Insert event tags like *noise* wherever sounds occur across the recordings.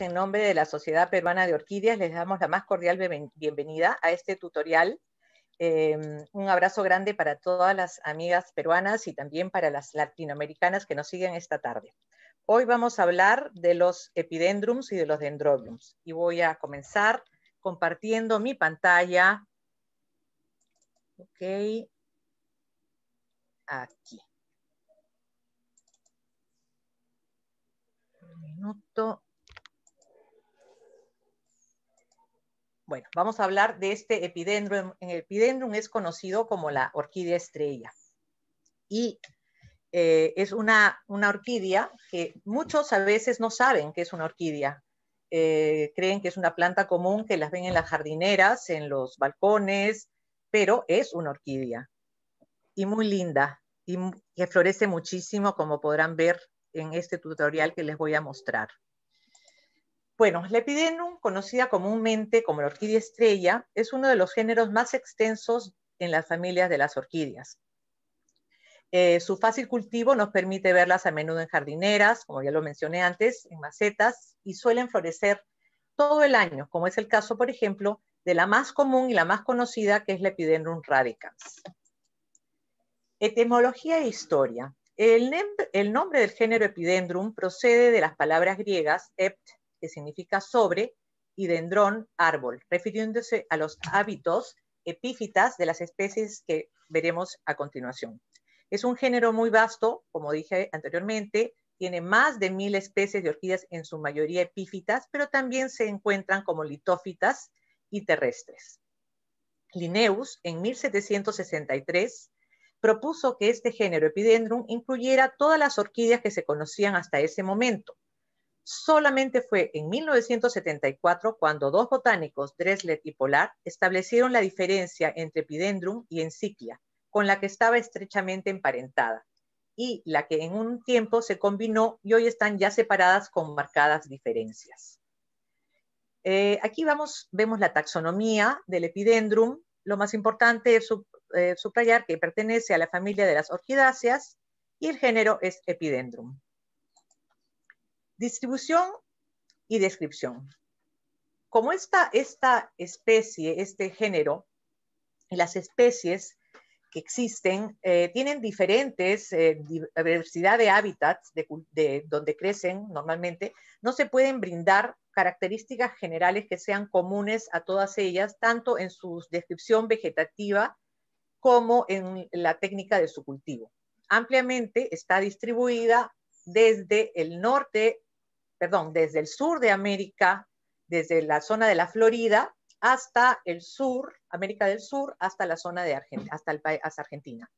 en nombre de la Sociedad Peruana de Orquídeas, les damos la más cordial bienvenida a este tutorial. Em, un abrazo grande para todas las amigas peruanas y también para las latinoamericanas que nos siguen esta tarde. Hoy vamos a hablar de los epidendrums y de los dendrobiums. Y voy a comenzar compartiendo mi pantalla. Ok. Aquí. Un minuto. Bueno, vamos a hablar de este epidendrum. En el epidendrum es conocido como la orquídea estrella. Y eh, es una, orquídea que muchos a veces no saben que es una orquídea. Eh, creen que es una planta común que las ven en las jardineras, en los balcones, pero es una orquídea y muy linda y que florece muchísimo, como podrán ver en este tutorial que les voy a mostrar. Bueno, epidendrum, conocida comúnmente como la orquídea estrella, es uno de los géneros más extensos en las familias de las orquídeas. Eh, su fácil cultivo nos permite verlas a menudo en jardineras, como ya lo mencioné antes, en macetas, y suelen florecer todo el año, como es el caso, por ejemplo, de la más común y la más conocida, que es la Epidendrum radicans. Etimología e historia. El, el nombre del género Epidendrum procede de las palabras griegas ept, que significa sobre, y dendrón, árbol, refiriéndose a los hábitos epífitas de las especies que veremos a continuación. Es un género muy vasto, como dije anteriormente, tiene más de mil especies de orquídeas, en su mayoría epífitas, pero también se encuentran como litófitas y terrestres. Linneus, en 1763, propuso que este género Epidendrum incluyera todas las orquídeas que se conocían hasta ese momento. Solamente fue en 1974 cuando dos botánicos, Dresler y Polar, establecieron la diferencia entre Epidendrum y Enciclia, con la que estaba estrechamente emparentada, y la que en un tiempo se combinó y hoy están ya separadas con marcadas diferencias. Eh, aquí vamos, vemos la taxonomía del Epidendrum. Lo más importante es eh, subrayar que pertenece a la familia de las orquidáceas y el género es Epidendrum. Distribución y descripción. Como esta, esta especie, este género, las especies que existen eh, tienen diferentes eh, diversidad de hábitats de, de, donde crecen normalmente, no se pueden brindar características generales que sean comunes a todas ellas, tanto en su descripción vegetativa como en la técnica de su cultivo. Ampliamente está distribuida desde el norte perdón, desde el sur de América, desde la zona de la Florida hasta el sur, América del Sur, hasta la zona de Argentina, hasta, el, Argentina.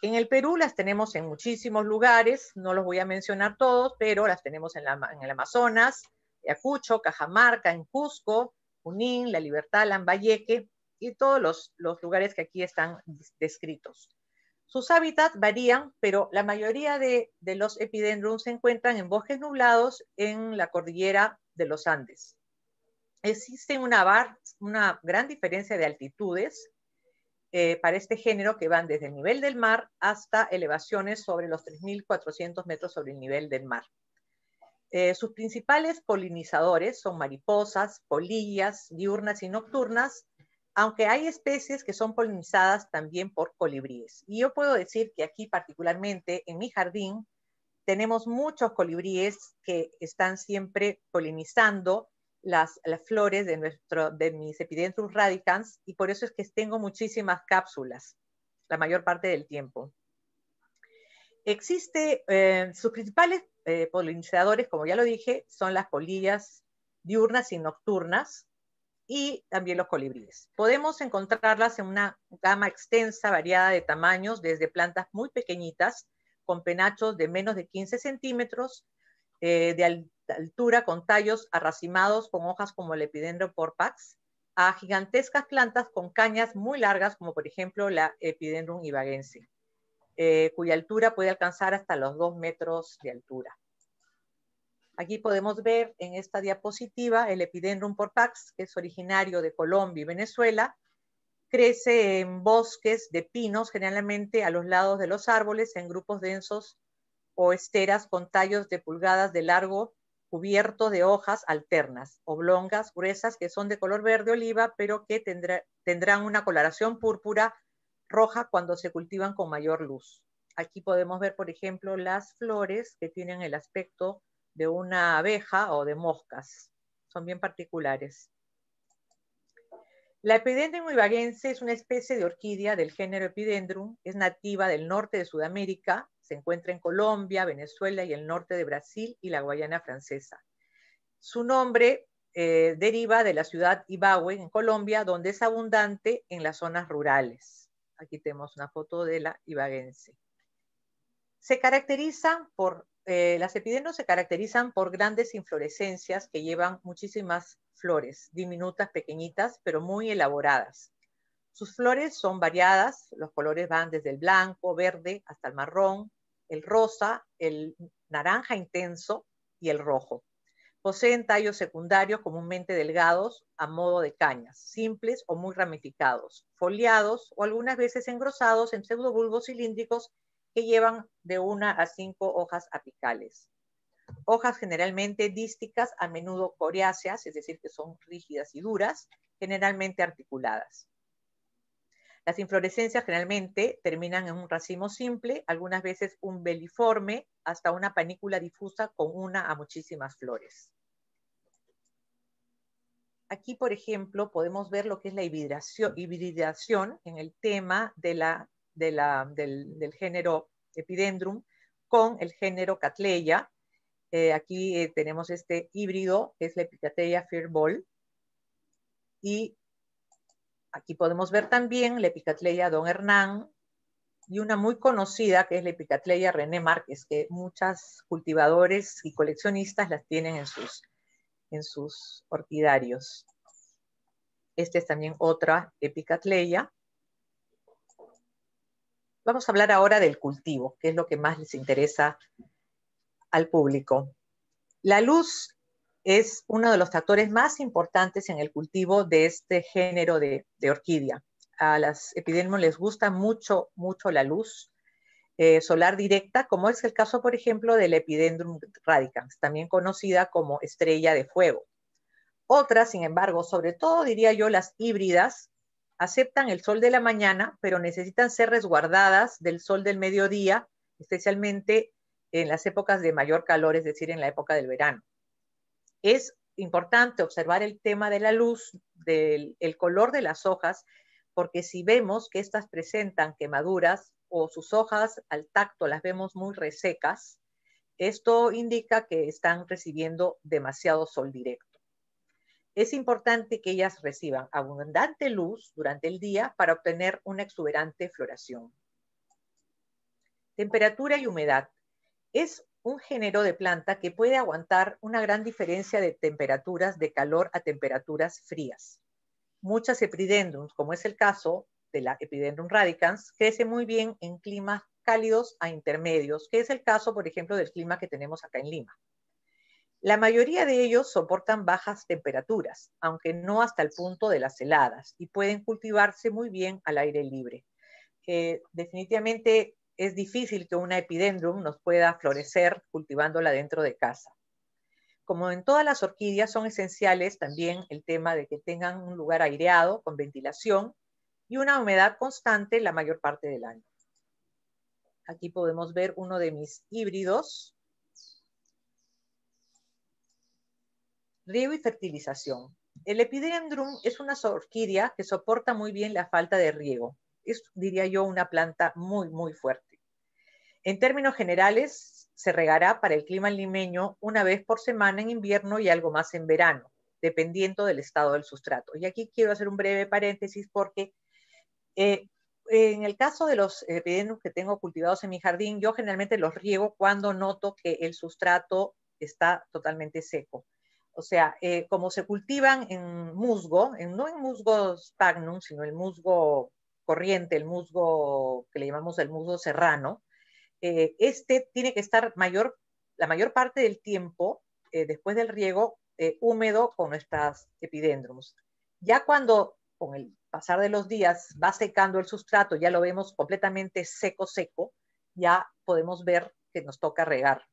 En el Perú las tenemos en muchísimos lugares, no los voy a mencionar todos, pero las tenemos en, el Amazonas, Ayacucho, Cajamarca, en Cusco, Junín, La Libertad, Lambayeque y todos los lugares que aquí están descritos. Sus hábitats varían, pero la mayoría de, los epidendrums se encuentran en bosques nublados en la cordillera de los Andes. Existe una, gran diferencia de altitudes eh, para este género que van desde el nivel del mar hasta elevaciones sobre los 3.400 metros sobre el nivel del mar. Eh, sus principales polinizadores son mariposas, polillas diurnas y nocturnas, aunque hay especies que son polinizadas también por colibríes. Y yo puedo decir que aquí particularmente en mi jardín tenemos muchos colibríes que están siempre polinizando las, flores de, nuestro, de mis Epidendrum radicans y por eso es que tengo muchísimas cápsulas la mayor parte del tiempo. Existe, eh, sus principales eh, polinizadores, como ya lo dije, son las polillas diurnas y nocturnas, y también los colibríes. Podemos encontrarlas en una gama extensa, variada de tamaños, desde plantas muy pequeñitas, con penachos de menos de 15 centímetros eh, de altura, con tallos arracimados con hojas como el epidendro porpax, a gigantescas plantas con cañas muy largas, como por ejemplo la epidendrum ibagense, eh, cuya altura puede alcanzar hasta los 2 metros de altura. Aquí podemos ver en esta diapositiva el Epidendrum porpax, que es originario de Colombia y Venezuela. Crece en bosques de pinos, generalmente a los lados de los árboles, en grupos densos o esteras con tallos de pulgadas de largo cubiertos de hojas alternas, oblongas, gruesas, que son de color verde oliva, pero que tendrán una coloración púrpura roja cuando se cultivan con mayor luz. Aquí podemos ver, por ejemplo, las flores que tienen el aspecto de una abeja o de moscas. Son bien particulares. La epidendrum ibaguense es una especie de orquídea del género Epidendrum, es nativa del norte de Sudamérica, se encuentra en Colombia, Venezuela y el norte de Brasil y la Guayana francesa. Su nombre eh, deriva de la ciudad Ibagüe, en Colombia, donde es abundante en las zonas rurales. Aquí tenemos una foto de la ibaguense. Se caracteriza por eh, las epidendros se caracterizan por grandes inflorescencias que llevan muchísimas flores, diminutas, pequeñitas, pero muy elaboradas. Sus flores son variadas, los colores van desde el blanco, verde, hasta el marrón, el rosa, el naranja intenso y el rojo. Poseen tallos secundarios comúnmente delgados a modo de cañas, simples o muy ramificados, foliados o algunas veces engrosados en pseudobulbos cilíndricos que llevan de una a cinco hojas apicales. Hojas generalmente dísticas, a menudo coriáceas, es decir, que son rígidas y duras, generalmente articuladas. Las inflorescencias generalmente terminan en un racimo simple, algunas veces un beliforme, hasta una panícula difusa con una a muchísimas flores. Aquí, por ejemplo, podemos ver lo que es la hibridación, hibridación en el tema de la del, género Epidendrum con el género Catleya. Eh, aquí eh, tenemos este híbrido, que es la Epicatleya Firbol. Y aquí podemos ver también la epicatleya Don Hernán y una muy conocida que es la epicatleya René Márquez, que muchos cultivadores y coleccionistas las tienen en sus, en sus orquidarios. Esta es también otra Epicatleya. Vamos a hablar ahora del cultivo, que es lo que más les interesa al público. La luz es uno de los factores más importantes en el cultivo de este género de, orquídea. A las epidemias les gusta mucho, mucho la luz eh, solar directa, como es el caso, por ejemplo, del Epidendrum radicans, también conocida como estrella de fuego. Otras, sin embargo, sobre todo diría yo las híbridas, aceptan el sol de la mañana, pero necesitan ser resguardadas del sol del mediodía, especialmente en las épocas de mayor calor, es decir, en la época del verano. Es importante observar el tema de la luz, del color de las hojas, porque si vemos que estas presentan quemaduras o sus hojas al tacto las vemos muy resecas, esto indica que están recibiendo demasiado sol directo es importante que ellas reciban abundante luz durante el día para obtener una exuberante floración. Temperatura y humedad. Es un género de planta que puede aguantar una gran diferencia de temperaturas de calor a temperaturas frías. Muchas epidendrums, como es el caso de la Epidendrum radicans, crecen muy bien en climas cálidos a intermedios, que es el caso, por ejemplo, del clima que tenemos acá en Lima. La mayoría de ellos soportan bajas temperaturas, aunque no hasta el punto de las heladas, y pueden cultivarse muy bien al aire libre. Eh, definitivamente es difícil que una epidendrum nos pueda florecer cultivándola dentro de casa. Como en todas las orquídeas, son esenciales también el tema de que tengan un lugar aireado, con ventilación y una humedad constante la mayor parte del año. Aquí podemos ver uno de mis híbridos, riego y fertilización. El epidendrum es una orquídea que soporta muy bien la falta de riego. Es, diría yo, una planta muy, muy fuerte. En términos generales, se regará para el clima limeño una vez por semana en invierno y algo más en verano, dependiendo del estado del sustrato. Y aquí quiero hacer un breve paréntesis porque eh, en el caso de los epidendrums que tengo cultivados en mi jardín, yo generalmente los riego cuando noto que el sustrato está totalmente seco. O sea, eh, como se cultivan en musgo, en, no en musgo spagnum, sino el musgo corriente, el musgo que le llamamos el musgo serrano, eh, este tiene que estar mayor, la mayor parte del tiempo eh, después del riego húmedo con nuestras epidendrums. Ya cuando con el pasar de los días va secando el sustrato, ya lo vemos completamente seco, seco, ya podemos ver que nos toca regar.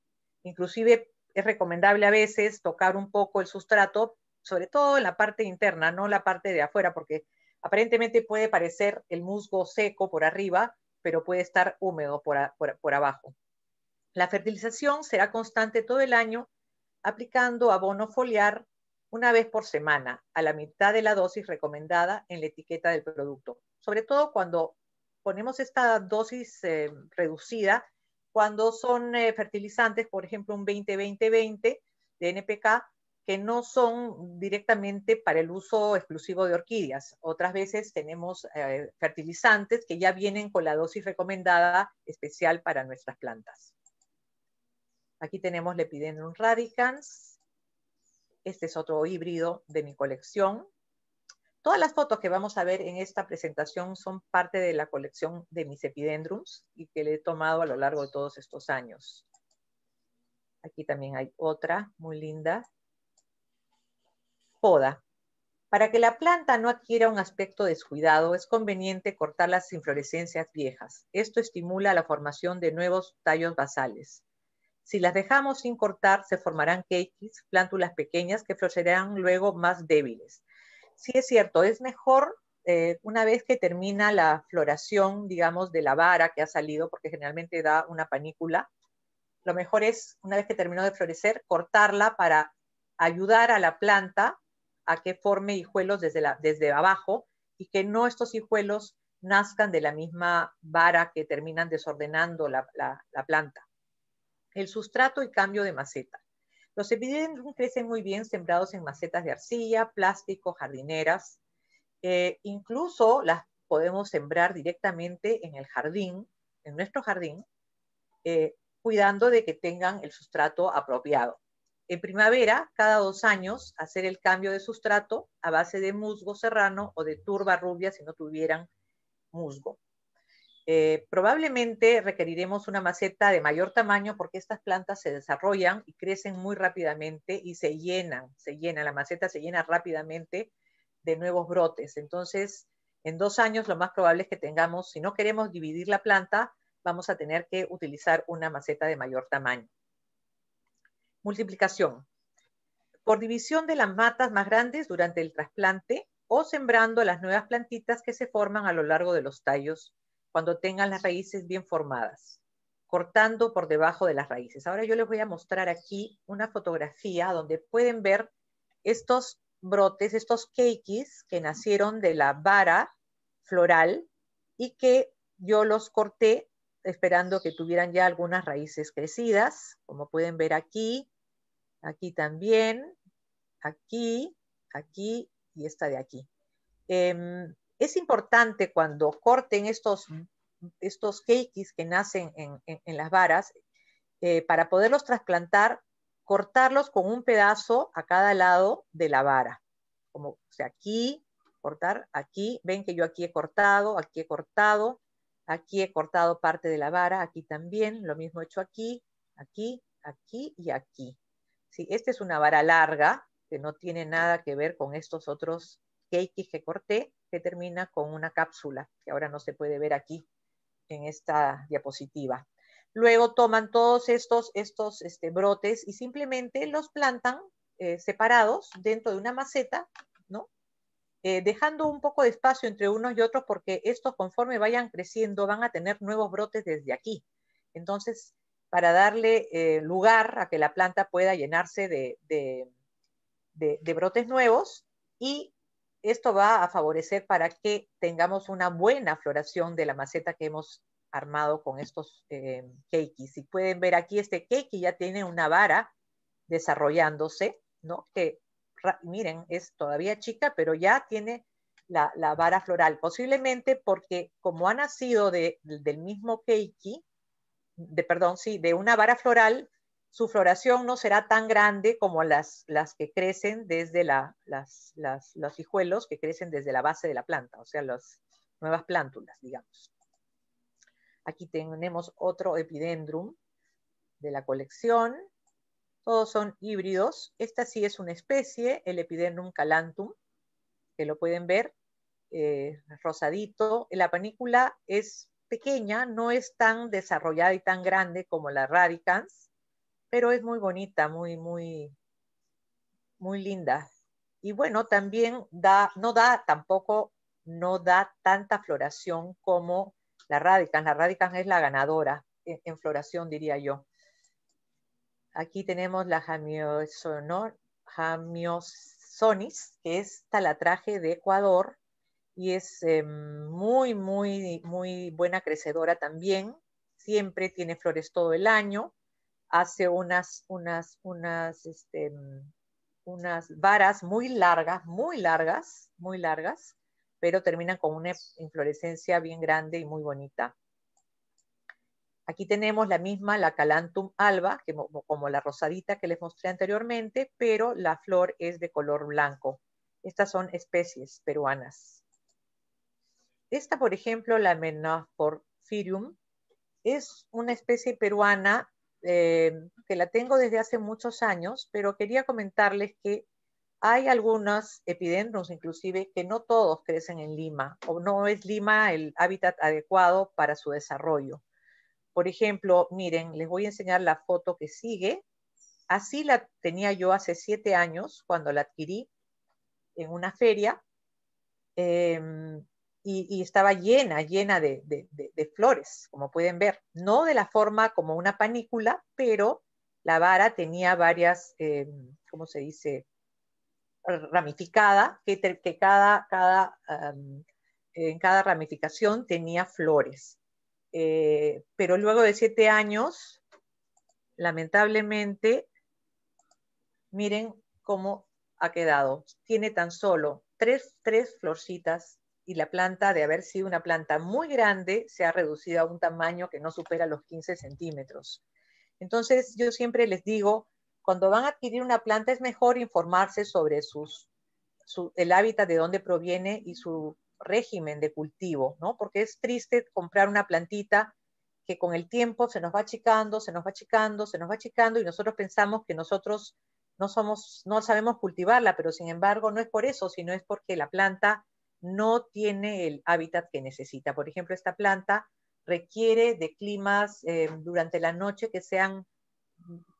Inclusive es recomendable a veces tocar un poco el sustrato, sobre todo en la parte interna, no la parte de afuera, porque aparentemente puede parecer el musgo seco por arriba, pero puede estar húmedo por, abajo. La fertilización será constante todo el año, aplicando abono foliar una vez por semana, a la mitad de la dosis recomendada en la etiqueta del producto. Sobre todo cuando ponemos esta dosis eh, reducida, cuando son eh, fertilizantes, por ejemplo, un 20-20-20 de NPK, que no son directamente para el uso exclusivo de orquídeas. Otras veces tenemos eh, fertilizantes que ya vienen con la dosis recomendada especial para nuestras plantas. Aquí tenemos Lepidendrum radicans. Este es otro híbrido de mi colección, Todas las fotos que vamos a ver en esta presentación son parte de la colección de mis epidendrums y que le he tomado a lo largo de todos estos años. Aquí también hay otra muy linda. Poda. Para que la planta no adquiera un aspecto descuidado, es conveniente cortar las inflorescencias viejas. Esto estimula la formación de nuevos tallos basales. Si las dejamos sin cortar, se formarán cakes plántulas pequeñas que florecerán luego más débiles sí es cierto, es mejor eh, una vez que termina la floración, digamos, de la vara que ha salido, porque generalmente da una panícula, lo mejor es, una vez que terminó de florecer, cortarla para ayudar a la planta a que forme hijuelos desde, desde abajo y que no estos hijuelos nazcan de la misma vara que terminan desordenando la planta. El sustrato y cambio de maceta. Los epidendrum crecen muy bien sembrados en macetas de arcilla, plástico, jardineras. Eh, incluso las podemos sembrar directamente en el jardín, en nuestro jardín, eh, cuidando de que tengan el sustrato apropiado. En primavera, cada dos años, hacer el cambio de sustrato a base de musgo serrano o de turba rubia si no tuvieran musgo. Eh, probablemente requeriremos una maceta de mayor tamaño porque estas plantas se desarrollan y crecen muy rápidamente y se llenan, se llena, la maceta se llena rápidamente de nuevos brotes. Entonces, en dos años lo más probable es que tengamos, si no queremos dividir la planta, vamos a tener que utilizar una maceta de mayor tamaño. Multiplicación. Por división de las matas más grandes durante el trasplante o sembrando las nuevas plantitas que se forman a lo largo de los tallos cuando tengan las raíces bien formadas, cortando por debajo de las raíces. Ahora yo les voy a mostrar aquí una fotografía donde pueden ver estos brotes, estos keikis que nacieron de la vara floral y que yo los corté esperando que tuvieran ya algunas raíces crecidas, como pueden ver aquí, aquí también, aquí, aquí y esta de aquí. Em, es importante cuando corten estos, estos keikis que nacen en, las varas, eh, para poderlos trasplantar, cortarlos con un pedazo a cada lado de la vara. Como o sea, aquí, cortar aquí, ven que yo aquí he cortado, aquí he cortado, aquí he cortado parte de la vara, aquí también, lo mismo he hecho aquí, aquí, aquí y aquí. Sí, esta es una vara larga que no tiene nada que ver con estos otros keikis que corté, que termina con una cápsula, que ahora no se puede ver aquí en esta diapositiva. Luego toman todos estos, estos este, brotes y simplemente los plantan eh, separados dentro de una maceta, ¿no? Eh, dejando un poco de espacio entre unos y otros porque estos conforme vayan creciendo van a tener nuevos brotes desde aquí. Entonces, para darle eh, lugar a que la planta pueda llenarse de brotes nuevos y esto va a favorecer para que tengamos una buena floración de la maceta que hemos armado con estos eh, keikis. Si pueden ver aquí, este keiki ya tiene una vara desarrollándose, ¿no? Que, miren, es todavía chica, pero ya tiene la, vara floral. Posiblemente porque como ha nacido del mismo keiki, de, perdón, sí, de una vara floral, su floración no será tan grande como las, las que crecen desde las, los hijuelos que crecen desde la base de la planta, o sea, las nuevas plántulas, digamos. Aquí tenemos otro epidendrum de la colección. Todos son híbridos. Esta sí es una especie, el epidendrum calantum, que lo pueden ver, eh, rosadito. La panícula es pequeña, no es tan desarrollada y tan grande como las radicans, pero es muy bonita, muy, muy, muy linda. Y bueno, también da, no da tampoco, no da tanta floración como la Radicans. La Radicans es la ganadora en, floración, diría yo. Aquí tenemos la jamiosonis, que es talatraje de Ecuador y es eh, muy, muy, muy buena crecedora también. Siempre tiene flores todo el año hace unas, unas, unas, este, mm, unas varas muy largas, muy largas, muy largas, pero terminan con una inflorescencia bien grande y muy bonita. Aquí tenemos la misma, la Calantum alba, que, como la rosadita que les mostré anteriormente, pero la flor es de color blanco. Estas son especies peruanas. Esta, por ejemplo, la Menophorphyrium, es una especie peruana eh, que la tengo desde hace muchos años, pero quería comentarles que hay algunos epidendros, inclusive, que no todos crecen en Lima, o no es Lima el hábitat adecuado para su desarrollo. Por ejemplo, miren, les voy a enseñar la foto que sigue. Así la tenía yo hace siete años cuando la adquirí en una feria. Em, y, estaba llena, llena de, flores, como pueden ver. No de la forma como una panícula, pero la vara tenía varias, eh, ¿cómo se dice? ramificada, que, cada, cada, en cada ramificación tenía flores. Eh, pero luego de siete años, lamentablemente, miren cómo ha quedado. Tiene tan solo tres, tres florcitas y la planta, de haber sido una planta muy grande, se ha reducido a un tamaño que no supera los 15 centímetros. Entonces, yo siempre les digo, cuando van a adquirir una planta es mejor informarse sobre sus, el hábitat de dónde proviene y su régimen de cultivo, ¿no? Porque es triste comprar una plantita que con el tiempo se nos va achicando, se nos va achicando, se nos va achicando y nosotros pensamos que nosotros no somos, no sabemos cultivarla, pero sin embargo no es por eso, sino es porque la planta no tiene el hábitat que necesita. Por ejemplo, esta planta requiere de climas eh, durante la noche que sean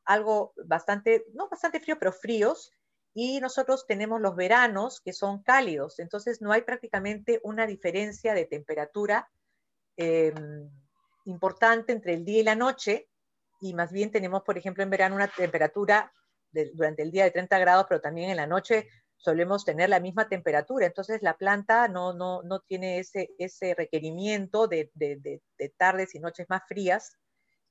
algo bastante, no bastante frío, pero fríos, y nosotros tenemos los veranos que son cálidos, entonces no hay prácticamente una diferencia de temperatura em, importante entre el día y la noche, y más bien tenemos, por ejemplo, en verano una temperatura durante el día de 30 grados, pero también en la noche solemos tener la misma temperatura, entonces la planta no, tiene ese, requerimiento de, tardes y noches más frías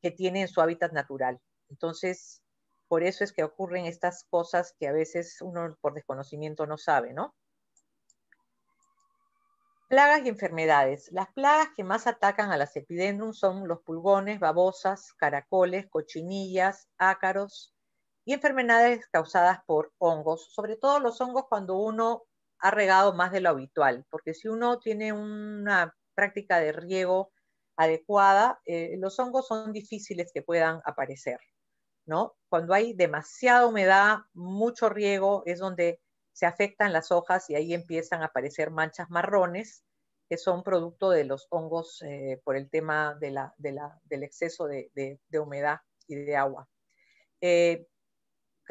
que tiene en su hábitat natural. Entonces, por eso es que ocurren estas cosas que a veces uno por desconocimiento no sabe, ¿no? Plagas y enfermedades. Las plagas que más atacan a las epidendrum son los pulgones, babosas, caracoles, cochinillas, ácaros, y enfermedades causadas por hongos, sobre todo los hongos cuando uno ha regado más de lo habitual, porque si uno tiene una práctica de riego adecuada, eh, los hongos son difíciles que puedan aparecer, ¿no? Cuando hay demasiada humedad, mucho riego, es donde se afectan las hojas y ahí empiezan a aparecer manchas marrones, que son producto de los hongos eh, por el tema de la, del exceso de, de, humedad y de agua. Eh,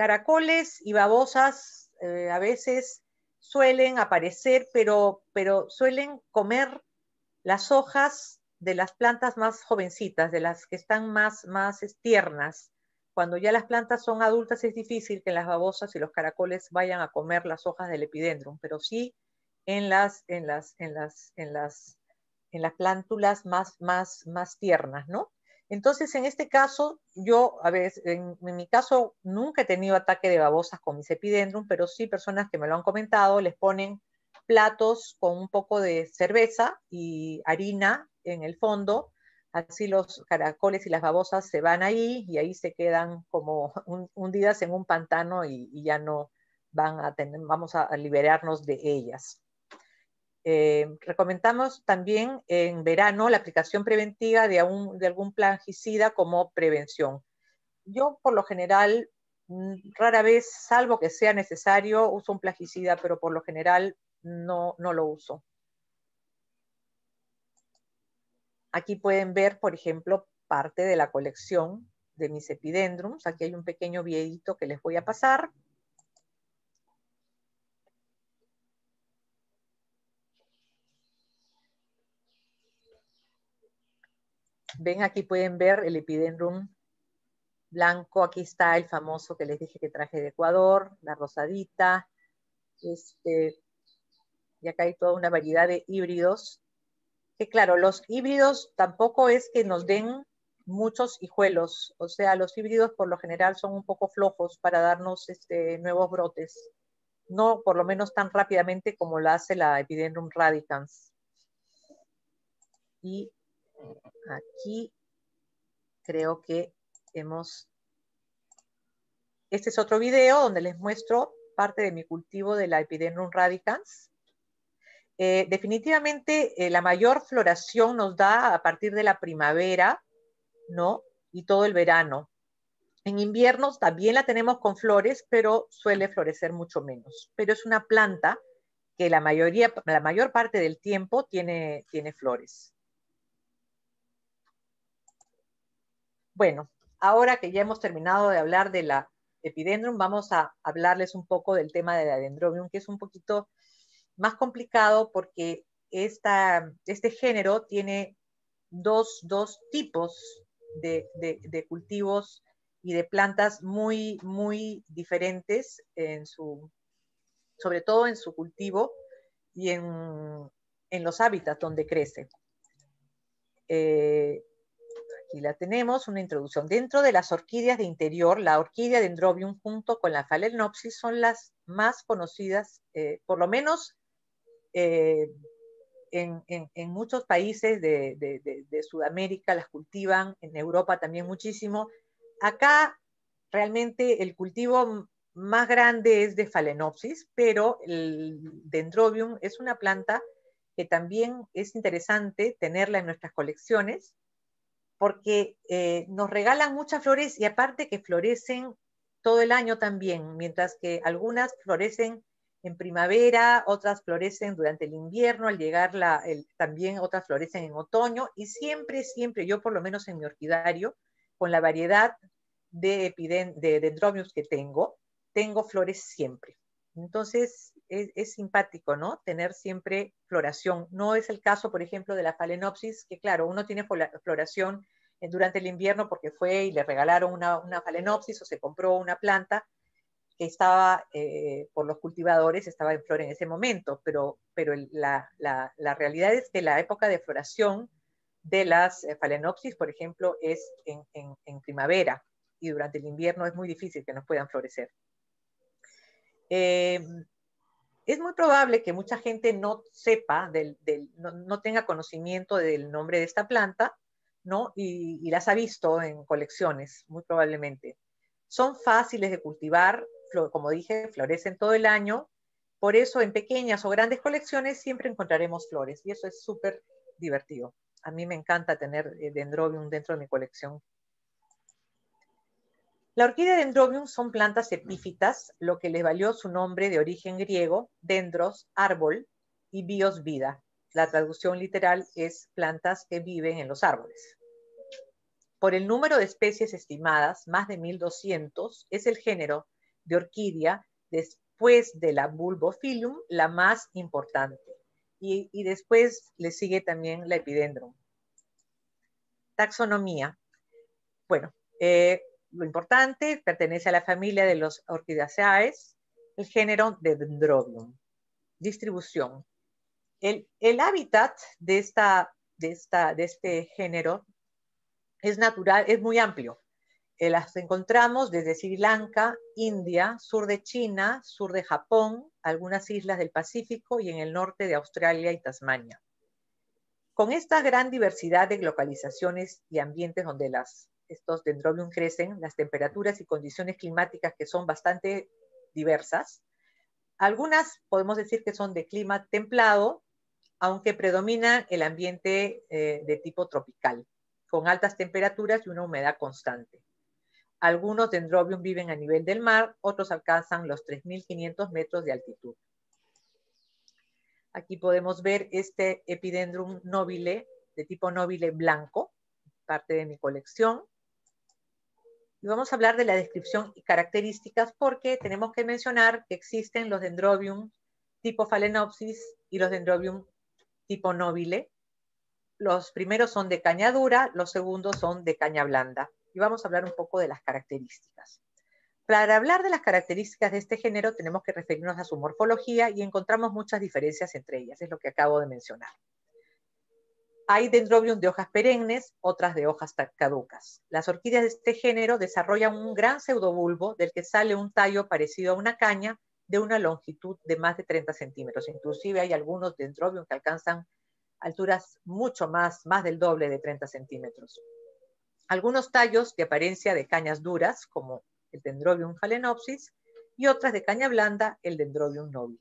Caracoles y babosas eh, a veces suelen aparecer, pero, pero suelen comer las hojas de las plantas más jovencitas, de las que están más, más tiernas. Cuando ya las plantas son adultas es difícil que las babosas y los caracoles vayan a comer las hojas del epidendrum, pero sí en las, en las, en las, en las, en las plántulas más, más, más tiernas, ¿no? Entonces, en este caso, yo, a veces, en, mi caso, nunca he tenido ataque de babosas con mis epidendrum, pero sí personas que me lo han comentado, les ponen platos con un poco de cerveza y harina en el fondo, así los caracoles y las babosas se van ahí y ahí se quedan como *laughs* hundidas en un pantano y, y ya no van a tener, vamos a liberarnos de ellas. Eh, recomendamos también en verano la aplicación preventiva de, algún plagicida como prevención. Yo por lo general, mm, rara vez, salvo que sea necesario, uso un plagicida, pero por lo general no, lo uso. Aquí pueden ver, por ejemplo, parte de la colección de mis epidendrums. Aquí hay un pequeño viejito que les voy a pasar. Ven, aquí pueden ver el epidendrum blanco. Aquí está el famoso que les dije que traje de Ecuador, la rosadita. Este, y acá hay toda una variedad de híbridos. Que claro, los híbridos tampoco es que nos den muchos hijuelos. O sea, los híbridos por lo general son un poco flojos para darnos este, nuevos brotes. No por lo menos tan rápidamente como lo hace la Epidendrum radicans. Y Aquí creo que hemos... Este es otro video donde les muestro parte de mi cultivo de la Epidendrum radicans. Eh, definitivamente eh, la mayor floración nos da a partir de la primavera, ¿no? Y todo el verano. En invierno también la tenemos con flores, pero suele florecer mucho menos. Pero es una planta que la, mayoría, la mayor parte del tiempo tiene flores. Bueno, ahora que ya hemos terminado de hablar de la epidendrum, vamos a hablarles un poco del tema de la dendrobium, que es un poquito más complicado porque este género tiene dos, tipos de, cultivos y de plantas muy, muy diferentes, en su, sobre todo en su cultivo y en, los hábitats donde crece. Eh, aquí la tenemos, una introducción. Dentro de las orquídeas de interior, la orquídea Dendrobium junto con la Phalaenopsis son las más conocidas, eh, por lo menos eh, en, muchos países de, de, Sudamérica las cultivan, en Europa también muchísimo. Acá realmente el cultivo más grande es de Phalaenopsis, pero el Dendrobium es una planta que también es interesante tenerla en nuestras colecciones porque eh, nos regalan muchas flores y aparte que florecen todo el año también, mientras que algunas florecen en primavera, otras florecen durante el invierno, al llegar también otras florecen en otoño y siempre, siempre, yo por lo menos en mi orquidario, con la variedad de, de, que tengo, tengo flores siempre. Entonces, es, es, simpático, ¿no? Tener siempre floración. No es el caso, por ejemplo, de la falenopsis, que claro, uno tiene floración durante el invierno porque fue y le regalaron una, una o se compró una planta que estaba eh, por los cultivadores, estaba en flor en ese momento, pero, pero la, la, la realidad es que la época de floración de las falenopsis, eh, por ejemplo, es en, en, primavera y durante el invierno es muy difícil que nos puedan florecer. Eh, es muy probable que mucha gente no sepa, del, no, tenga conocimiento del nombre de esta planta, ¿no? Y, y, las ha visto en colecciones, muy probablemente. Son fáciles de cultivar, como dije, florecen todo el año, por eso en pequeñas o grandes colecciones siempre encontraremos flores y eso es súper divertido. A mí me encanta tener eh, dendrobium dentro de mi colección la orquídea Dendrobium son plantas epífitas, lo que les valió su nombre de origen griego, dendros, árbol, y bios, vida. La traducción literal es plantas que viven en los árboles. Por el número de especies estimadas, más de 1200, es el género de orquídea después de la Bulbophyllum la más importante. Y, después le sigue también la epidendrum. Taxonomía. Bueno, eh, lo importante, pertenece a la familia de los Orchidaceae, el género de Dendrobium. Distribución. El, hábitat de, esta, de, este género es natural, es muy amplio. Eh, las encontramos desde Sri Lanka, India, sur de China, sur de Japón, algunas islas del Pacífico y en el norte de Australia y Tasmania. Con esta gran diversidad de localizaciones y ambientes donde las estos dendrobium crecen, las temperaturas y condiciones climáticas que son bastante diversas. Algunas podemos decir que son de clima templado, aunque predomina el ambiente eh, de tipo tropical, con altas temperaturas y una humedad constante. Algunos dendrobium viven a nivel del mar, otros alcanzan los 3.500 metros de altitud. Aquí podemos ver este Epidendrum nobile, de tipo nobile blanco, parte de mi colección vamos a hablar de la descripción y características porque tenemos que mencionar que existen los dendrobium tipo Phalaenopsis y los dendrobium tipo nobile. Los primeros son de caña dura, los segundos son de caña blanda. Y vamos a hablar un poco de las características. Para hablar de las características de este género tenemos que referirnos a su morfología y encontramos muchas diferencias entre ellas, es lo que acabo de mencionar. Hay dendrobium de hojas perennes, otras de hojas caducas. Las orquídeas de este género desarrollan un gran pseudobulbo del que sale un tallo parecido a una caña de una longitud de más de 30 centímetros. Inclusive hay algunos dendrobium que alcanzan alturas mucho más, más del doble de 30 centímetros. Algunos tallos de apariencia de cañas duras, como el dendrobium phalaenopsis, y otras de caña blanda, el dendrobium nobile.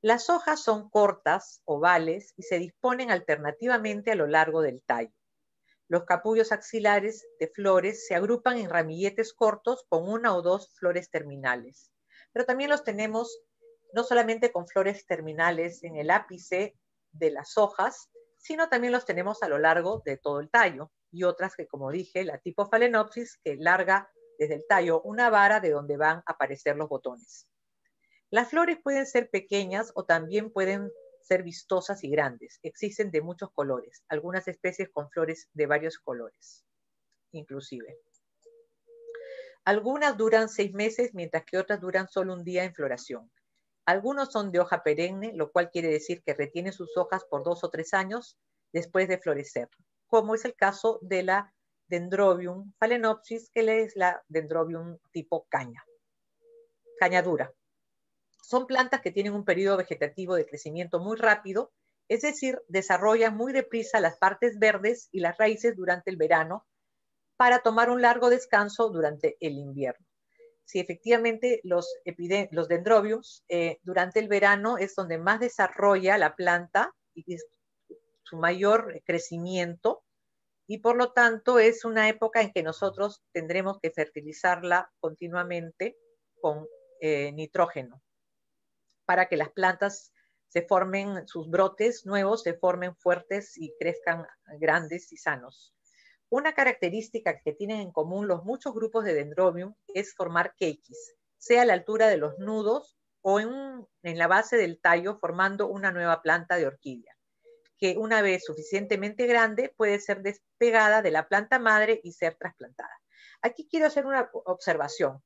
Las hojas son cortas, ovales, y se disponen alternativamente a lo largo del tallo. Los capullos axilares de flores se agrupan en ramilletes cortos con una o dos flores terminales. Pero también los tenemos no solamente con flores terminales en el ápice de las hojas, sino también los tenemos a lo largo de todo el tallo y otras que, como dije, la tipo Phalaenopsis, que larga desde el tallo una vara de donde van a aparecer los botones. Las flores pueden ser pequeñas o también pueden ser vistosas y grandes. Existen de muchos colores, algunas especies con flores de varios colores, inclusive. Algunas duran seis meses, mientras que otras duran solo un día en floración. Algunos son de hoja perenne, lo cual quiere decir que retiene sus hojas por dos o tres años después de florecer, como es el caso de la Dendrobium phalaenopsis, que es la Dendrobium tipo caña, cañadura son plantas que tienen un periodo vegetativo de crecimiento muy rápido, es decir, desarrollan muy deprisa las partes verdes y las raíces durante el verano para tomar un largo descanso durante el invierno. Si efectivamente los, los dendrobios eh, durante el verano es donde más desarrolla la planta y es su mayor eh, crecimiento y por lo tanto es una época en que nosotros tendremos que fertilizarla continuamente con eh, nitrógeno para que las plantas se formen, sus brotes nuevos se formen fuertes y crezcan grandes y sanos. Una característica que tienen en común los muchos grupos de Dendrobium es formar keikis, sea a la altura de los nudos o en la base del tallo formando una nueva planta de orquídea, que una vez suficientemente grande puede ser despegada de la planta madre y ser trasplantada. Aquí quiero hacer una observación.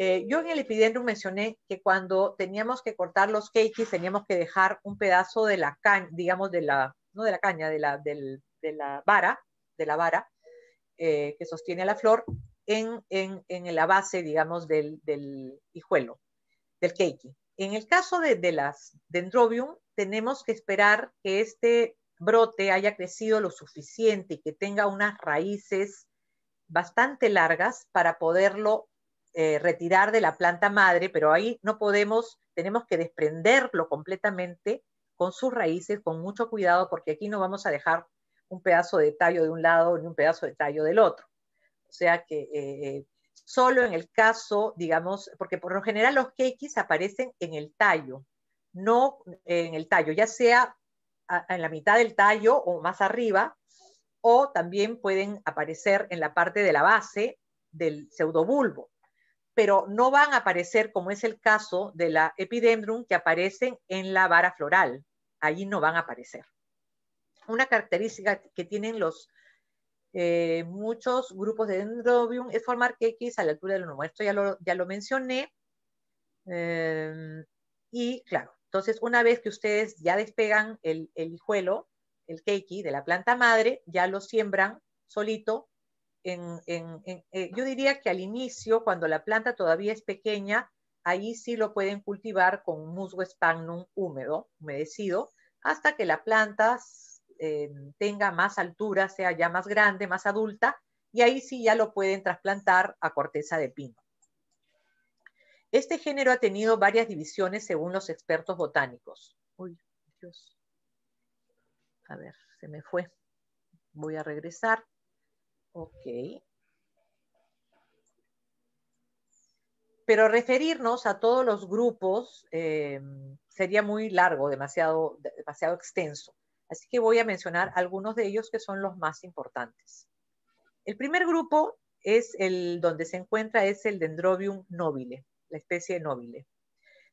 Eh, yo en el epidendrum mencioné que cuando teníamos que cortar los cakes teníamos que dejar un pedazo de la caña, digamos de la, no de la caña, de la, del, de la vara, de la vara eh, que sostiene la flor en, en, en la base, digamos, del, del, hijuelo, del keiki. En el caso de, de las dendrobium, tenemos que esperar que este brote haya crecido lo suficiente y que tenga unas raíces bastante largas para poderlo eh, retirar de la planta madre, pero ahí no podemos, tenemos que desprenderlo completamente con sus raíces, con mucho cuidado, porque aquí no vamos a dejar un pedazo de tallo de un lado ni un pedazo de tallo del otro. O sea que eh, eh, solo en el caso, digamos, porque por lo general los keikis aparecen en el tallo, no en el tallo, ya sea en la mitad del tallo o más arriba, o también pueden aparecer en la parte de la base del pseudobulbo pero no van a aparecer como es el caso de la epidendrum que aparecen en la vara floral. ahí no van a aparecer. Una característica que tienen los eh, muchos grupos de dendrobium es formar X a la altura del humo. Esto ya lo, ya lo mencioné. Eh, y claro, entonces una vez que ustedes ya despegan el, el hijuelo, el keiki de la planta madre, ya lo siembran solito eh, yo diría que al inicio, cuando la planta todavía es pequeña, ahí sí lo pueden cultivar con musgo sphagnum húmedo, humedecido, hasta que la planta eh, tenga más altura, sea ya más grande, más adulta, y ahí sí ya lo pueden trasplantar a corteza de pino. Este género ha tenido varias divisiones según los expertos botánicos. Uy, Dios. A ver, se me fue. Voy a regresar. Ok. Pero referirnos a todos los grupos eh, sería muy largo, demasiado, demasiado extenso. Así que voy a mencionar algunos de ellos que son los más importantes. El primer grupo es el donde se encuentra es el Dendrobium nobile, la especie nobile.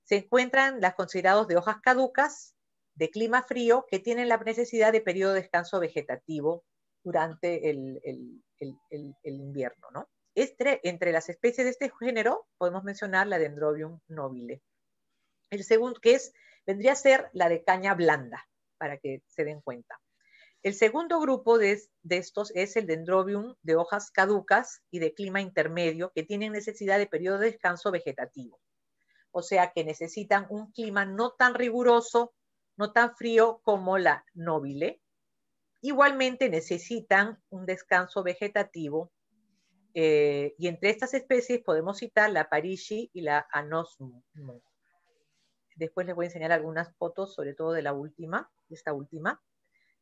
Se encuentran las considerados de hojas caducas, de clima frío, que tienen la necesidad de periodo de descanso vegetativo durante el, invierno. ¿no? entre las especies de este género podemos mencionar la Dendrobium nobile. El segundo, que es, vendría a ser la de caña blanda, para que se den cuenta. El segundo grupo de, de, estos es el dendrobium de hojas caducas y de clima intermedio que tienen necesidad de periodo de descanso vegetativo. O sea que necesitan un clima no tan riguroso, no tan frío como la nobile, Igualmente necesitan un descanso vegetativo eh, y entre estas especies podemos citar la parishi y la anosmo. Después les voy a enseñar algunas fotos, sobre todo de la última, de esta última.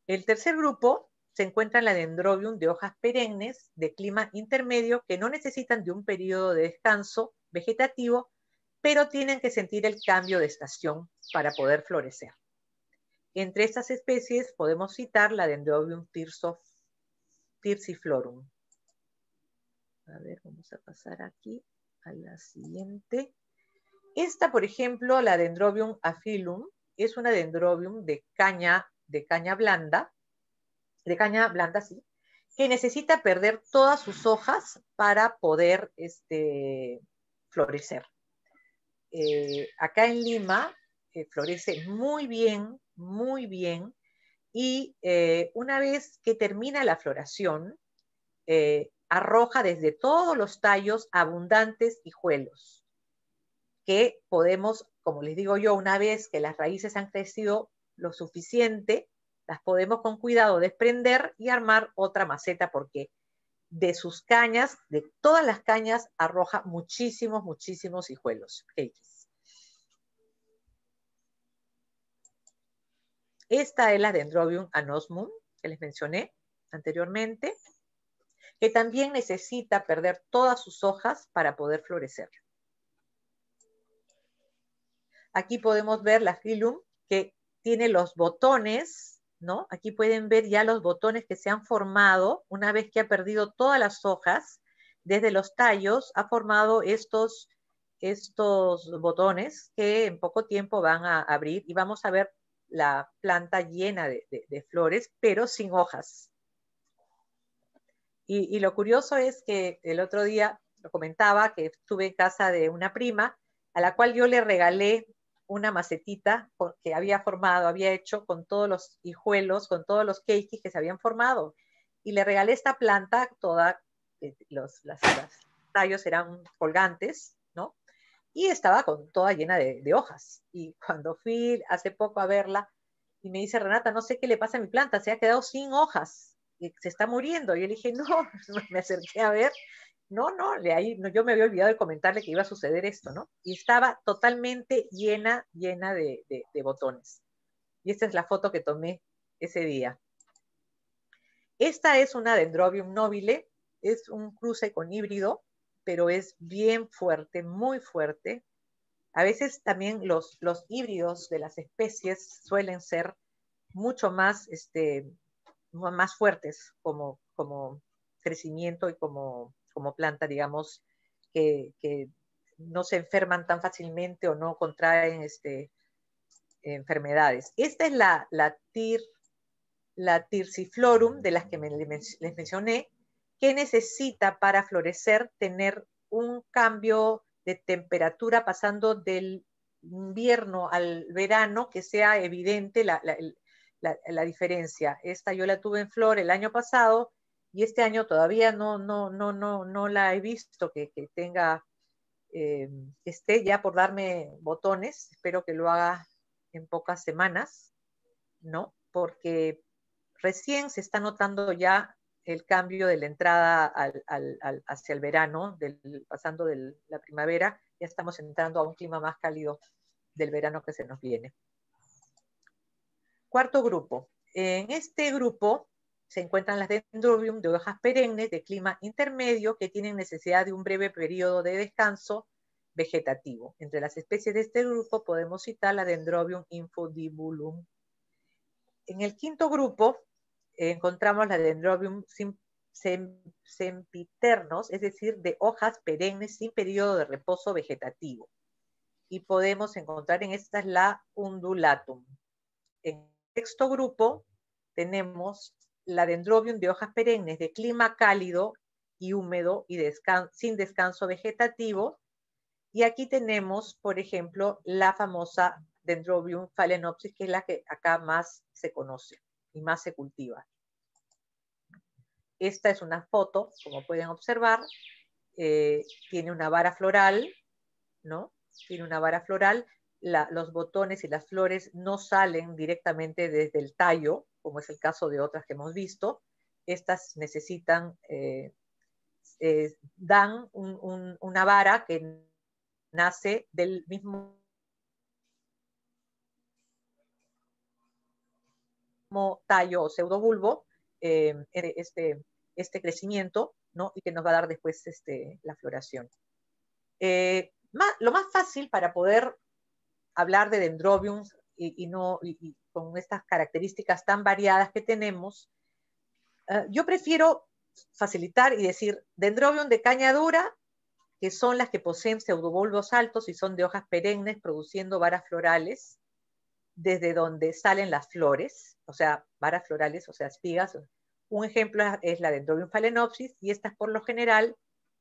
El tercer grupo se encuentra en la dendrobium de hojas perennes de clima intermedio que no necesitan de un periodo de descanso vegetativo, pero tienen que sentir el cambio de estación para poder florecer. Entre estas especies podemos citar la Dendrobium tirsiflorum. A ver, vamos a pasar aquí a la siguiente. Esta, por ejemplo, la Dendrobium afilum, es una Dendrobium de caña, de caña blanda, de caña blanda, sí, que necesita perder todas sus hojas para poder este, florecer. Eh, acá en Lima eh, florece muy bien muy bien y eh, una vez que termina la floración, eh, arroja desde todos los tallos abundantes hijuelos, que podemos, como les digo yo, una vez que las raíces han crecido lo suficiente, las podemos con cuidado desprender y armar otra maceta porque de sus cañas, de todas las cañas, arroja muchísimos, muchísimos hijuelos. Esta es la Dendrobium anosmum, que les mencioné anteriormente, que también necesita perder todas sus hojas para poder florecer. Aquí podemos ver la filum que tiene los botones, ¿no? Aquí pueden ver ya los botones que se han formado una vez que ha perdido todas las hojas. Desde los tallos ha formado estos, estos botones que en poco tiempo van a abrir y vamos a ver la planta llena de, flores, pero sin hojas. Y, lo curioso es que el otro día lo comentaba que estuve en casa de una prima a la cual yo le regalé una macetita que había formado, había hecho con todos los hijuelos, con todos los keikis que se habían formado. Y le regalé esta planta toda, eh, los tallos eran colgantes, y estaba con toda llena de, hojas. Y cuando fui hace poco a verla, y me dice, Renata, no sé qué le pasa a mi planta, se ha quedado sin hojas, se está muriendo. Y yo le dije, no, *laughs* me acerqué a ver. No, no, de ahí, yo me había olvidado de comentarle que iba a suceder esto, ¿no? Y estaba totalmente llena, llena de, de botones. Y esta es la foto que tomé ese día. Esta es una Dendrobium nobile, es un cruce con híbrido, pero es bien fuerte, muy fuerte. A veces también los, los híbridos de las especies suelen ser mucho más, este, más fuertes como, como crecimiento y como, como planta, digamos, que, no se enferman tan fácilmente o no contraen este, enfermedades. Esta es la, la, tir, de las que les mencioné, ¿Qué necesita para florecer tener un cambio de temperatura pasando del invierno al verano que sea evidente la, la, la, diferencia? Esta yo la tuve en flor el año pasado y este año todavía no, no, no, no, no la he visto que, que tenga, eh, esté ya por darme botones. Espero que lo haga en pocas semanas, ¿no? Porque recién se está notando ya el cambio de la entrada hacia el verano, del, pasando de la primavera, ya estamos entrando a un clima más cálido del verano que se nos viene. Cuarto grupo. En este grupo se encuentran las dendrobium de hojas perennes de clima intermedio que tienen necesidad de un breve periodo de descanso vegetativo. Entre las especies de este grupo podemos citar la dendrobium infodibulum. En el quinto grupo encontramos la Dendrobium sempiternos, es decir, de hojas perennes sin periodo de reposo vegetativo. Y podemos encontrar en estas la undulatum. En el sexto grupo tenemos la Dendrobium de hojas perennes de clima cálido y húmedo y sin descanso vegetativo. Y aquí tenemos, por ejemplo, la famosa Dendrobium phalaenopsis, que es la que acá más se conoce y más se cultiva. Esta es una foto, como pueden observar, eh, tiene una vara floral, ¿no? Tiene una vara floral, los botones y las flores no salen directamente desde el tallo, como es el caso de otras que hemos visto. Estas necesitan, eh, eh, dan una vara que nace del mismo tallo o pseudobulbo eh, eh, este, este crecimiento, Y que nos va a dar después este, la floración. Eh, lo más fácil para poder hablar de dendrobium y, no, con estas características tan variadas que tenemos, yo prefiero facilitar y decir dendrobium de caña dura, que son las que poseen pseudobulbos altos y son de hojas perennes produciendo varas florales, desde donde salen las flores, o sea, varas florales, o sea, espigas. Un ejemplo es la Dendrobium phalenopsis, y estas por lo general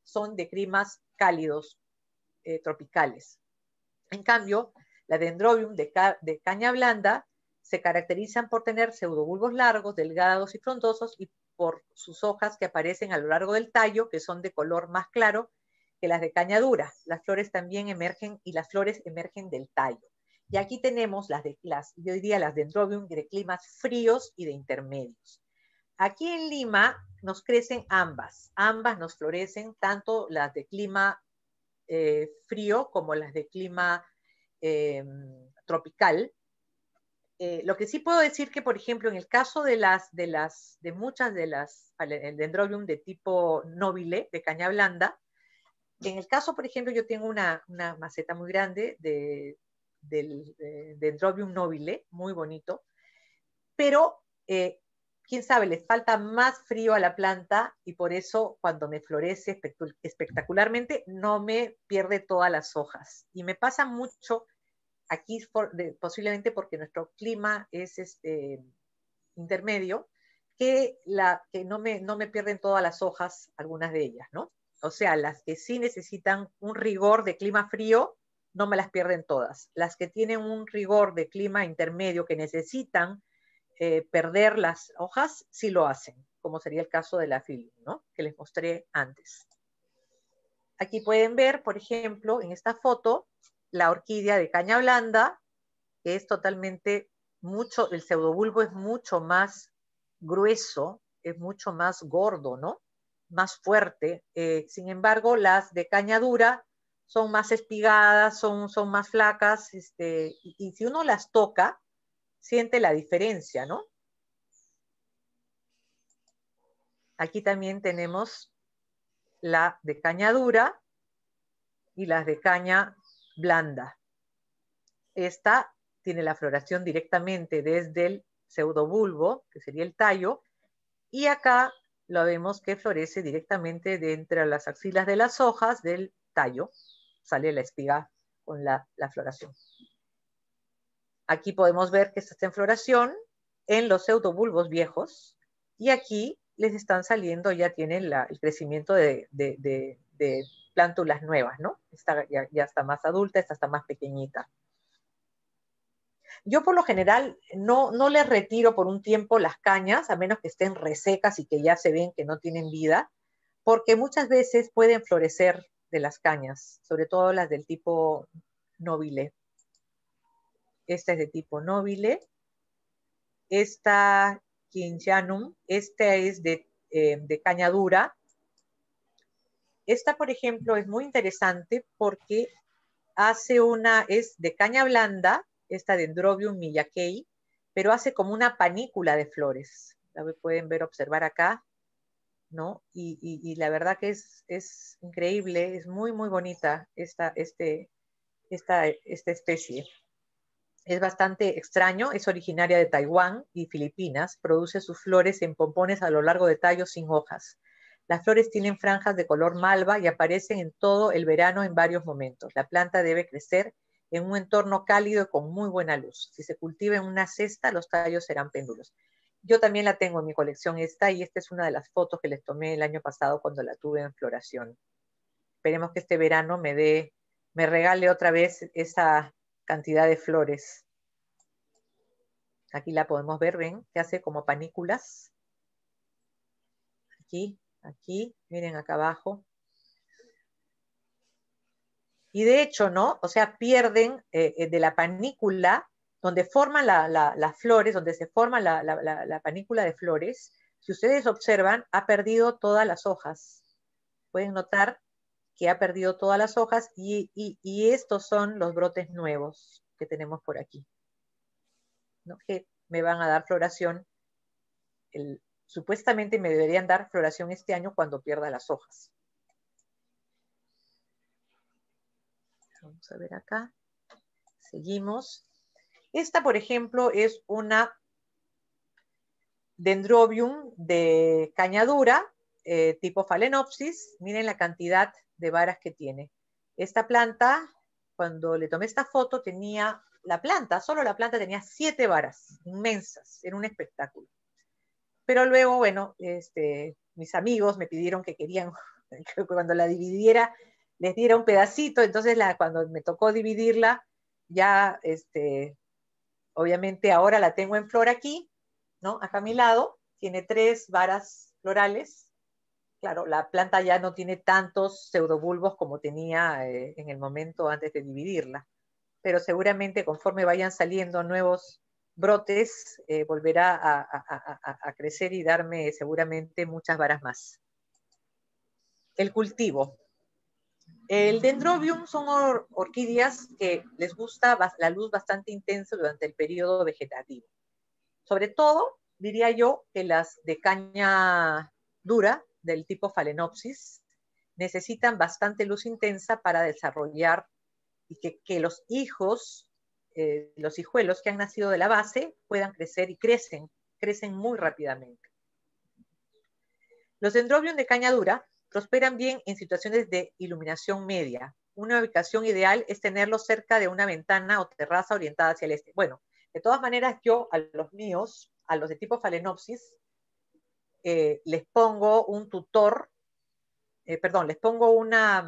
son de climas cálidos eh, tropicales. En cambio, la Dendrobium de, de caña blanda se caracterizan por tener pseudobulbos largos, delgados y frondosos y por sus hojas que aparecen a lo largo del tallo, que son de color más claro que las de caña dura. Las flores también emergen y las flores emergen del tallo. Y aquí tenemos las, de, las yo diría las dendrobium de climas fríos y de intermedios. Aquí en Lima nos crecen ambas, ambas nos florecen, tanto las de clima eh, frío como las de clima em, tropical. Eh, lo que sí puedo decir que, por ejemplo, en el caso de las, de las, de muchas de las, el dendrobium de tipo nobile, de caña blanda, en el caso, por ejemplo, yo tengo una maceta muy grande de del, de, de Drobium nobile, muy bonito, pero eh, quién sabe, les falta más frío a la planta y por eso cuando me florece espectacularmente no me pierde todas las hojas. Y me pasa mucho aquí posiblemente porque nuestro clima es este, intermedio, que, la, que no, me, no me pierden todas las hojas, algunas de ellas, ¿no? O sea, las que sí necesitan un rigor de clima frío, no me las pierden todas. Las que tienen un rigor de clima intermedio que necesitan eh, perder las hojas, sí lo hacen, como sería el caso de la phylum, que les mostré antes. Aquí pueden ver, por ejemplo, en esta foto, la orquídea de caña blanda, que es totalmente mucho, el pseudobulbo es mucho más grueso, es mucho más gordo, ¿no? Más fuerte. Eh, sin embargo, las de caña dura son más espigadas, son, más flacas, este, y, si uno las toca, siente la diferencia, ¿no? Aquí también tenemos la de caña dura y las de caña blanda. Esta tiene la floración directamente desde el pseudobulbo, que sería el tallo, y acá lo vemos que florece directamente de entre las axilas de las hojas del tallo sale la espiga con la, floración. Aquí podemos ver que esta está en floración en los pseudobulbos viejos y aquí les están saliendo, ya tienen el crecimiento de, plántulas nuevas, ¿no? Esta ya, ya está más adulta, esta está más pequeñita. Yo por lo general no, no les retiro por un tiempo las cañas, a menos que estén resecas y que ya se ven que no tienen vida, porque muchas veces pueden florecer de las cañas, sobre todo las del tipo nobile. Esta es de tipo nobile. Esta quincianum, esta es eh, de, caña dura. Esta, por ejemplo, es muy interesante porque hace una, es de caña blanda, esta de Dendrobium miyakei, pero hace como una panícula de flores. La pueden ver, observar acá, y, la verdad que es, increíble, es muy, muy bonita esta, este, esta, esta especie. Es bastante extraño, es originaria de Taiwán y Filipinas, produce sus flores en pompones a lo largo de tallos sin hojas. Las flores tienen franjas de color malva y aparecen en todo el verano en varios momentos. La planta debe crecer en un entorno cálido y con muy buena luz. Si se cultiva en una cesta, los tallos serán péndulos yo también la tengo en mi colección esta y esta es una de las fotos que les tomé el año pasado cuando la tuve en floración. Esperemos que este verano me dé, me regale otra vez esa cantidad de flores. Aquí la podemos ver, ven, que hace como panículas. Aquí, aquí, miren acá abajo. Y de hecho, ¿no? O sea, pierden eh, eh, de la panícula donde forman las flores, donde se forma la, panícula de flores, si ustedes observan, ha perdido todas las hojas. Pueden notar que ha perdido todas las hojas y, estos son los brotes nuevos que tenemos por aquí, ¿no? que me van a dar floración. supuestamente me deberían dar floración este año cuando pierda las hojas. Vamos a ver acá. Seguimos. Esta, por ejemplo, es una dendrobium de cañadura, eh, tipo phalaenopsis. Miren la cantidad de varas que tiene. Esta planta, cuando le tomé esta foto, tenía la planta, solo la planta tenía siete varas inmensas, era un espectáculo. Pero luego, bueno, este, mis amigos me pidieron que querían *laughs* que cuando la dividiera les diera un pedacito, entonces cuando me tocó dividirla, ya este, Obviamente ahora la tengo en flor aquí, ¿no? Acá a mi lado, tiene tres varas florales. Claro, la planta ya no tiene tantos pseudobulbos como tenía eh, en el momento antes de dividirla, pero seguramente conforme vayan saliendo nuevos brotes, eh, volverá a crecer y darme seguramente muchas varas más. El cultivo. El dendrobium son orquídeas que les gusta la luz bastante intensa durante el periodo vegetativo. Sobre todo, diría yo, que las de caña dura, del tipo Phalaenopsis, necesitan bastante luz intensa para desarrollar y que, los hijos, eh, los hijuelos que han nacido de la base, puedan crecer y crecen, crecen muy rápidamente. Los dendrobium de caña dura Prosperan bien en situaciones de iluminación media. Una ubicación ideal es tenerlos cerca de una ventana o terraza orientada hacia el este. Bueno, de todas maneras, yo a los míos, a los de tipo Phalaenopsis, eh, les pongo un tutor, eh, perdón, les pongo una,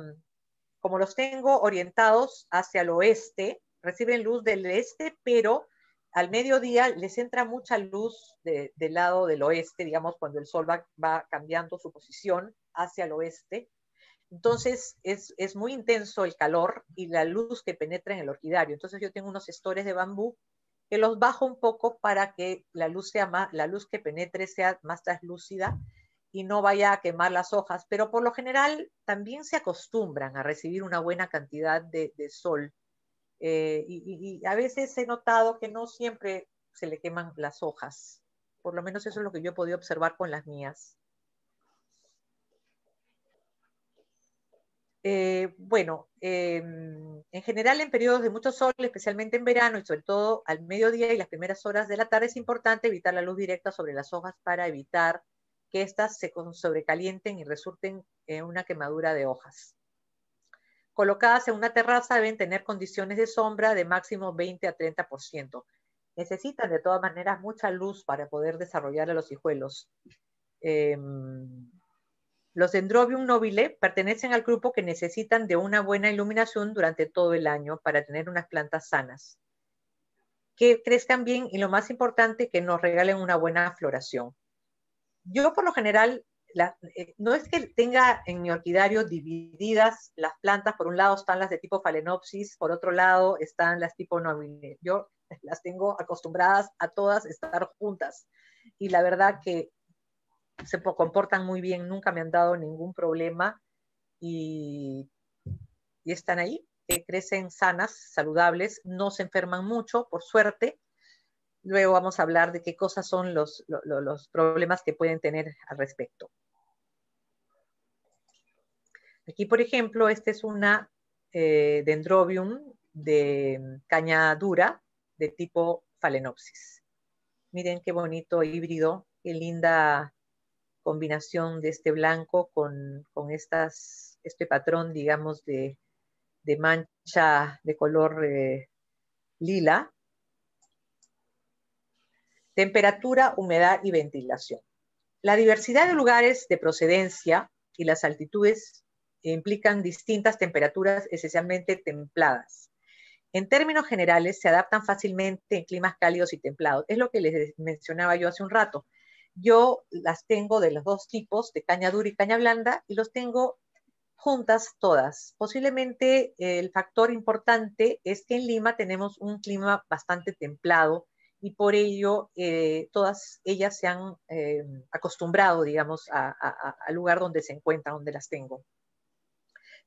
como los tengo orientados hacia el oeste, reciben luz del este, pero al mediodía les entra mucha luz del lado del oeste, digamos, cuando el sol va, cambiando su posición hacia el oeste. Entonces es, muy intenso el calor y la luz que penetra en el orquidario. Entonces yo tengo unos estores de bambú que los bajo un poco para que la luz, sea más, la luz que penetre sea más translúcida y no vaya a quemar las hojas. Pero por lo general también se acostumbran a recibir una buena cantidad de, sol. Eh, y, y a veces he notado que no siempre se le queman las hojas. Por lo menos eso es lo que yo he podido observar con las mías. Eh, bueno, em, en general en periodos de mucho sol, especialmente en verano y sobre todo al mediodía y las primeras horas de la tarde, es importante evitar la luz directa sobre las hojas para evitar que éstas se sobrecalienten y resulten en una quemadura de hojas. Colocadas en una terraza deben tener condiciones de sombra de máximo 20 a 30%. Necesitan de todas maneras mucha luz para poder desarrollar a los hijuelos. Em, los Dendrobium nobile pertenecen al grupo que necesitan de una buena iluminación durante todo el año para tener unas plantas sanas, que crezcan bien y lo más importante, que nos regalen una buena floración. Yo por lo general, eh, no es que tenga en mi orquidario divididas las plantas, por un lado están las de tipo Phalaenopsis, por otro lado están las tipo nobile. Yo las tengo acostumbradas a todas estar juntas y la verdad que se comportan muy bien, nunca me han dado ningún problema y, están ahí, eh, crecen sanas, saludables, no se enferman mucho, por suerte. Luego vamos a hablar de qué cosas son los, problemas que pueden tener al respecto. Aquí, por ejemplo, esta es una eh, dendrobium de caña dura de tipo phalaenopsis. Miren qué bonito híbrido, qué linda combinación de este blanco con, estas, este patrón, digamos, de, mancha de color eh, lila. Temperatura, humedad y ventilación. La diversidad de lugares de procedencia y las altitudes implican distintas temperaturas esencialmente templadas. En términos generales, se adaptan fácilmente en climas cálidos y templados. Es lo que les mencionaba yo hace un rato. Yo las tengo de los dos tipos, de caña dura y caña blanda, y los tengo juntas todas. Posiblemente eh, el factor importante es que en Lima tenemos un clima bastante templado y por ello eh, todas ellas se han eh, acostumbrado, digamos, al lugar donde se encuentran, donde las tengo.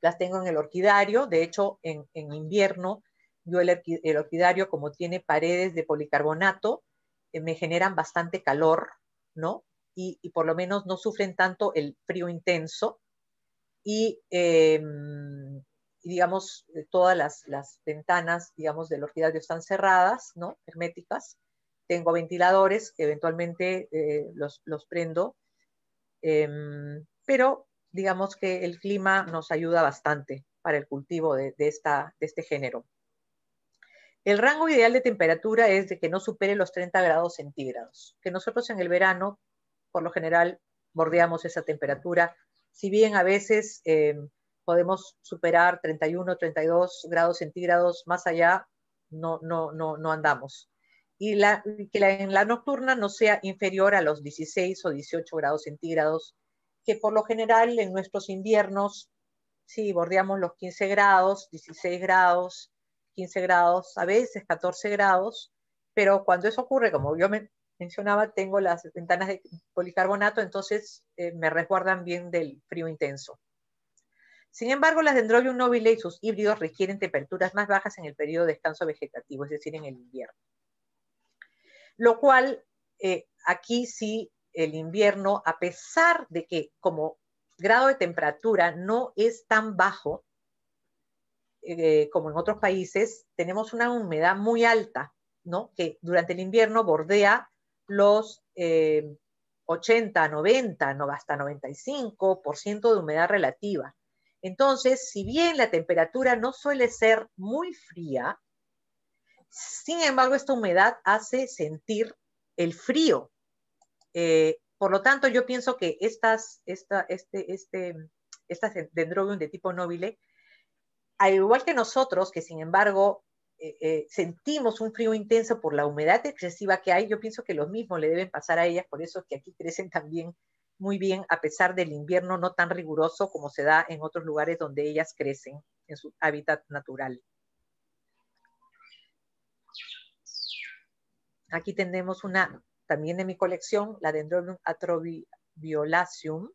Las tengo en el orquidario, de hecho en, invierno yo el, orquidario como tiene paredes de policarbonato, me generan bastante calor y, por lo menos no sufren tanto el frío intenso y, eh, digamos, eh, todas las, ventanas, digamos, del orquídeo están cerradas, ¿no? Herméticas. Tengo ventiladores, eventualmente eh, los, prendo, em, pero digamos que el clima nos ayuda bastante para el cultivo de, de, esta, de este género. El rango ideal de temperatura es de que no supere los 30 grados centígrados, que nosotros en el verano, por lo general, bordeamos esa temperatura, si bien a veces eh, podemos superar 31, 32 grados centígrados más allá, no, no, no, andamos. Y que en la nocturna no sea inferior a los 16 o 18 grados centígrados, que por lo general en nuestros inviernos, sí, bordeamos los 15 grados, 16 grados, 15 grados, a veces 14 grados, pero cuando eso ocurre, como yo mencionaba, tengo las ventanas de policarbonato, entonces eh, me resguardan bien del frío intenso. Sin embargo, las Dendrobium nobile y sus híbridos requieren temperaturas más bajas en el periodo de descanso vegetativo, es decir, en el invierno. Lo cual, eh, aquí sí, el invierno, a pesar de que como grado de temperatura no es tan bajo, eh, eh, como en otros países, tenemos una humedad muy alta, que durante el invierno bordea los 80, eh, 90, no, hasta 95% de humedad relativa. Entonces, si bien la temperatura no suele ser muy fría, sin embargo, esta humedad hace sentir el frío. por lo tanto, yo pienso que estas, esta, este, este, estas dendrobium de tipo nobile al igual que nosotros, que sin embargo eh, eh, sentimos un frío intenso por la humedad excesiva que hay, yo pienso que los mismos le deben pasar a ellas, por eso es que aquí crecen también muy bien, a pesar del invierno no tan riguroso como se da en otros lugares donde ellas crecen en su hábitat natural. Aquí tenemos una, también de mi colección, la Dendrobium atroviolaceum,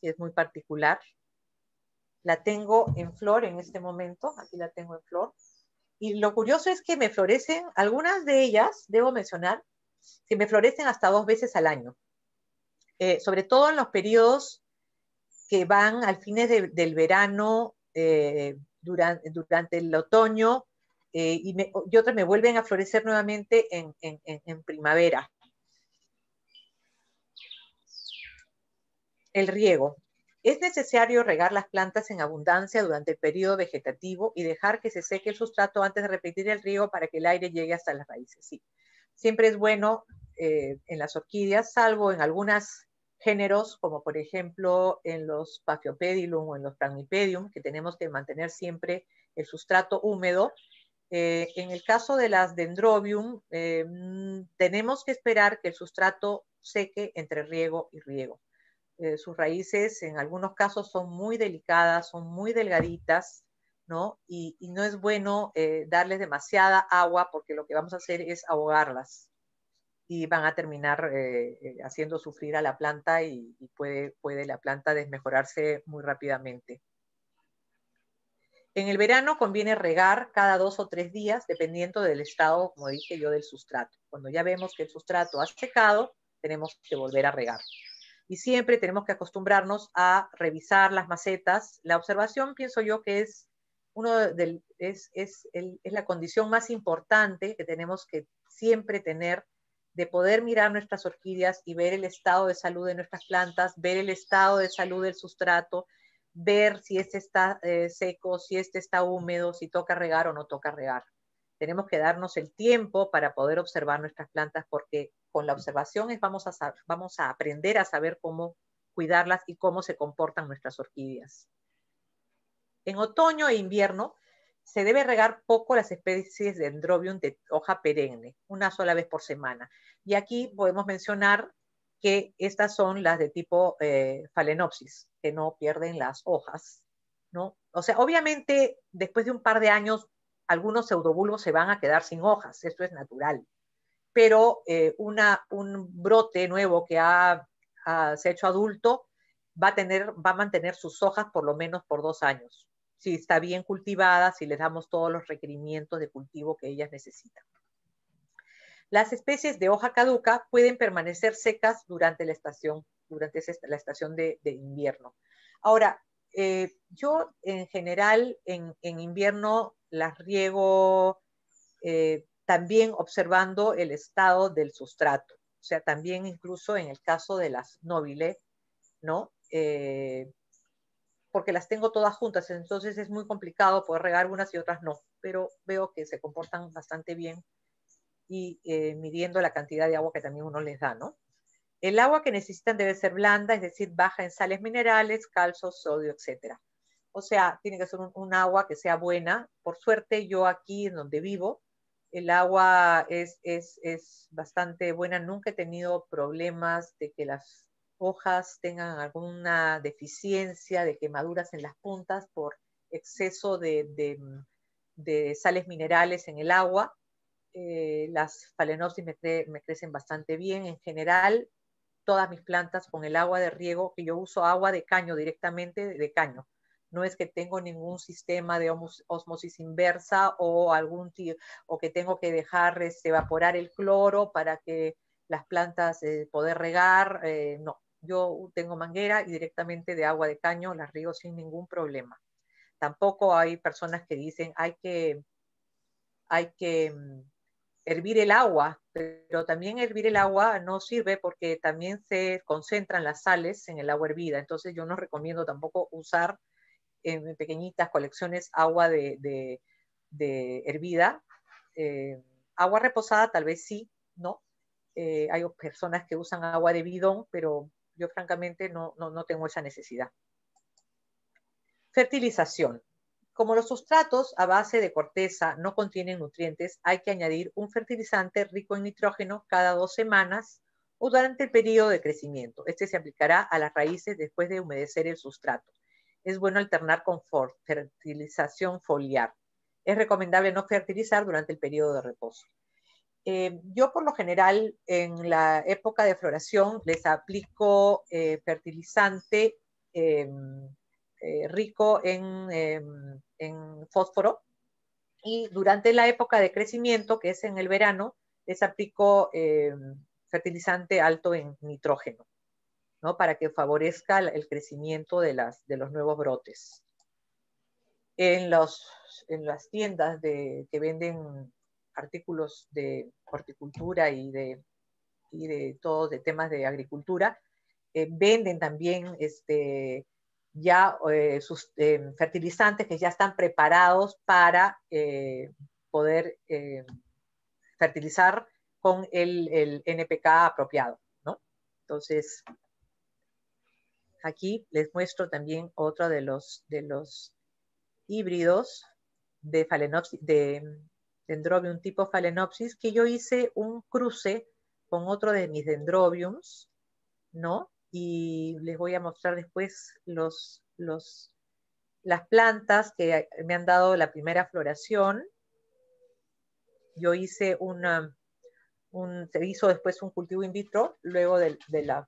que es muy particular. La tengo en flor en este momento, aquí la tengo en flor. Y lo curioso es que me florecen, algunas de ellas, debo mencionar, que me florecen hasta dos veces al año. Eh, sobre todo en los periodos que van al fines del verano, eh, durante, el otoño, eh, y, otras me vuelven a florecer nuevamente en primavera. El riego. Es necesario regar las plantas en abundancia durante el periodo vegetativo y dejar que se seque el sustrato antes de repetir el riego para que el aire llegue hasta las raíces. Sí. Siempre es bueno eh, en las orquídeas, salvo en algunos géneros, como por ejemplo en los Paphiopedilum o en los Pramipedium, que tenemos que mantener siempre el sustrato húmedo. Eh, en el caso de las Dendrobium, eh, mm, tenemos que esperar que el sustrato seque entre riego y riego. Eh, sus raíces en algunos casos son muy delicadas, son muy delgaditas, ¿no? Y, no es bueno eh, darles demasiada agua porque lo que vamos a hacer es ahogarlas y van a terminar eh, haciendo sufrir a la planta y, y puede, puede la planta desmejorarse muy rápidamente. En el verano conviene regar cada dos o tres días, dependiendo del estado, como dije yo, del sustrato. Cuando ya vemos que el sustrato ha secado, tenemos que volver a regar y siempre tenemos que acostumbrarnos a revisar las macetas. La observación, pienso yo, que es, uno es, la condición más importante que tenemos que siempre tener de poder mirar nuestras orquídeas y ver el estado de salud de nuestras plantas, ver el estado de salud del sustrato, ver si este está eh, seco, si este está húmedo, si toca regar o no toca regar. Tenemos que darnos el tiempo para poder observar nuestras plantas porque con la observación es, vamos, a vamos a aprender a saber cómo cuidarlas y cómo se comportan nuestras orquídeas. En otoño e invierno se debe regar poco las especies de Dendrobium de hoja perenne, una sola vez por semana. Y aquí podemos mencionar que estas son las de tipo eh, Phalaenopsis, que no pierden las hojas, ¿no? O sea, obviamente después de un par de años algunos pseudobulbos se van a quedar sin hojas, esto es natural. Pero eh, una, un brote nuevo que ha, se ha hecho adulto va a, tener, va a mantener sus hojas por lo menos por dos años, si está bien cultivada, si les damos todos los requerimientos de cultivo que ellas necesitan. Las especies de hoja caduca pueden permanecer secas durante la estación, durante la estación de, invierno. Ahora, eh, yo en general en, en invierno las riego eh, también observando el estado del sustrato. O sea, también incluso en el caso de las nobile, ¿no? Eh, porque las tengo todas juntas, entonces es muy complicado poder regar unas y otras no, pero veo que se comportan bastante bien y eh, midiendo la cantidad de agua que también uno les da, ¿no? El agua que necesitan debe ser blanda, es decir, baja en sales minerales, calcio, sodio, etcétera. O sea, tiene que ser un, agua que sea buena. Por suerte, yo aquí en donde vivo, el agua es, bastante buena. Nunca he tenido problemas de que las hojas tengan alguna deficiencia, de quemaduras en las puntas por exceso de, sales minerales en el agua. Eh, las falenopsis me, me, crecen bastante bien. En general, todas mis plantas con el agua de riego, que yo uso agua de caño directamente, de caño no es que tengo ningún sistema de osmosis inversa o algún o que tengo que dejar este, evaporar el cloro para que las plantas puedan eh, poder regar, eh, no. Yo tengo manguera y directamente de agua de caño las riego sin ningún problema. Tampoco hay personas que dicen hay que, hay que mm, hervir el agua, pero también hervir el agua no sirve porque también se concentran las sales en el agua hervida. Entonces yo no recomiendo tampoco usar en pequeñitas colecciones agua de, de, hervida. Eh, agua reposada tal vez sí, ¿no? Eh, hay personas que usan agua de bidón, pero yo francamente no, no, no tengo esa necesidad. Fertilización. Como los sustratos a base de corteza no contienen nutrientes, hay que añadir un fertilizante rico en nitrógeno cada dos semanas o durante el periodo de crecimiento. Este se aplicará a las raíces después de humedecer el sustrato es bueno alternar con fertilización foliar. Es recomendable no fertilizar durante el periodo de reposo. Eh, yo por lo general en la época de floración les aplico eh, fertilizante em, eh, rico em, en, fósforo y durante la época de crecimiento, que es en el verano, les aplico em, fertilizante alto en nitrógeno. ¿no? para que favorezca el crecimiento de, las, de los nuevos brotes. En, los, en las tiendas que venden artículos de horticultura y de, y de de temas de agricultura, eh, venden también este, ya eh, sus eh, fertilizantes que ya están preparados para poder fertilizar con el, el NPK apropiado. ¿no? Entonces, Aquí les muestro también otro de los, de los híbridos de, Phalaenopsis, de Dendrobium tipo Phalaenopsis, que yo hice un cruce con otro de mis Dendrobiums, ¿no? Y les voy a mostrar después los, las plantas que me han dado la primera floración. Yo hice una, un, se hizo después un cultivo in vitro, luego de la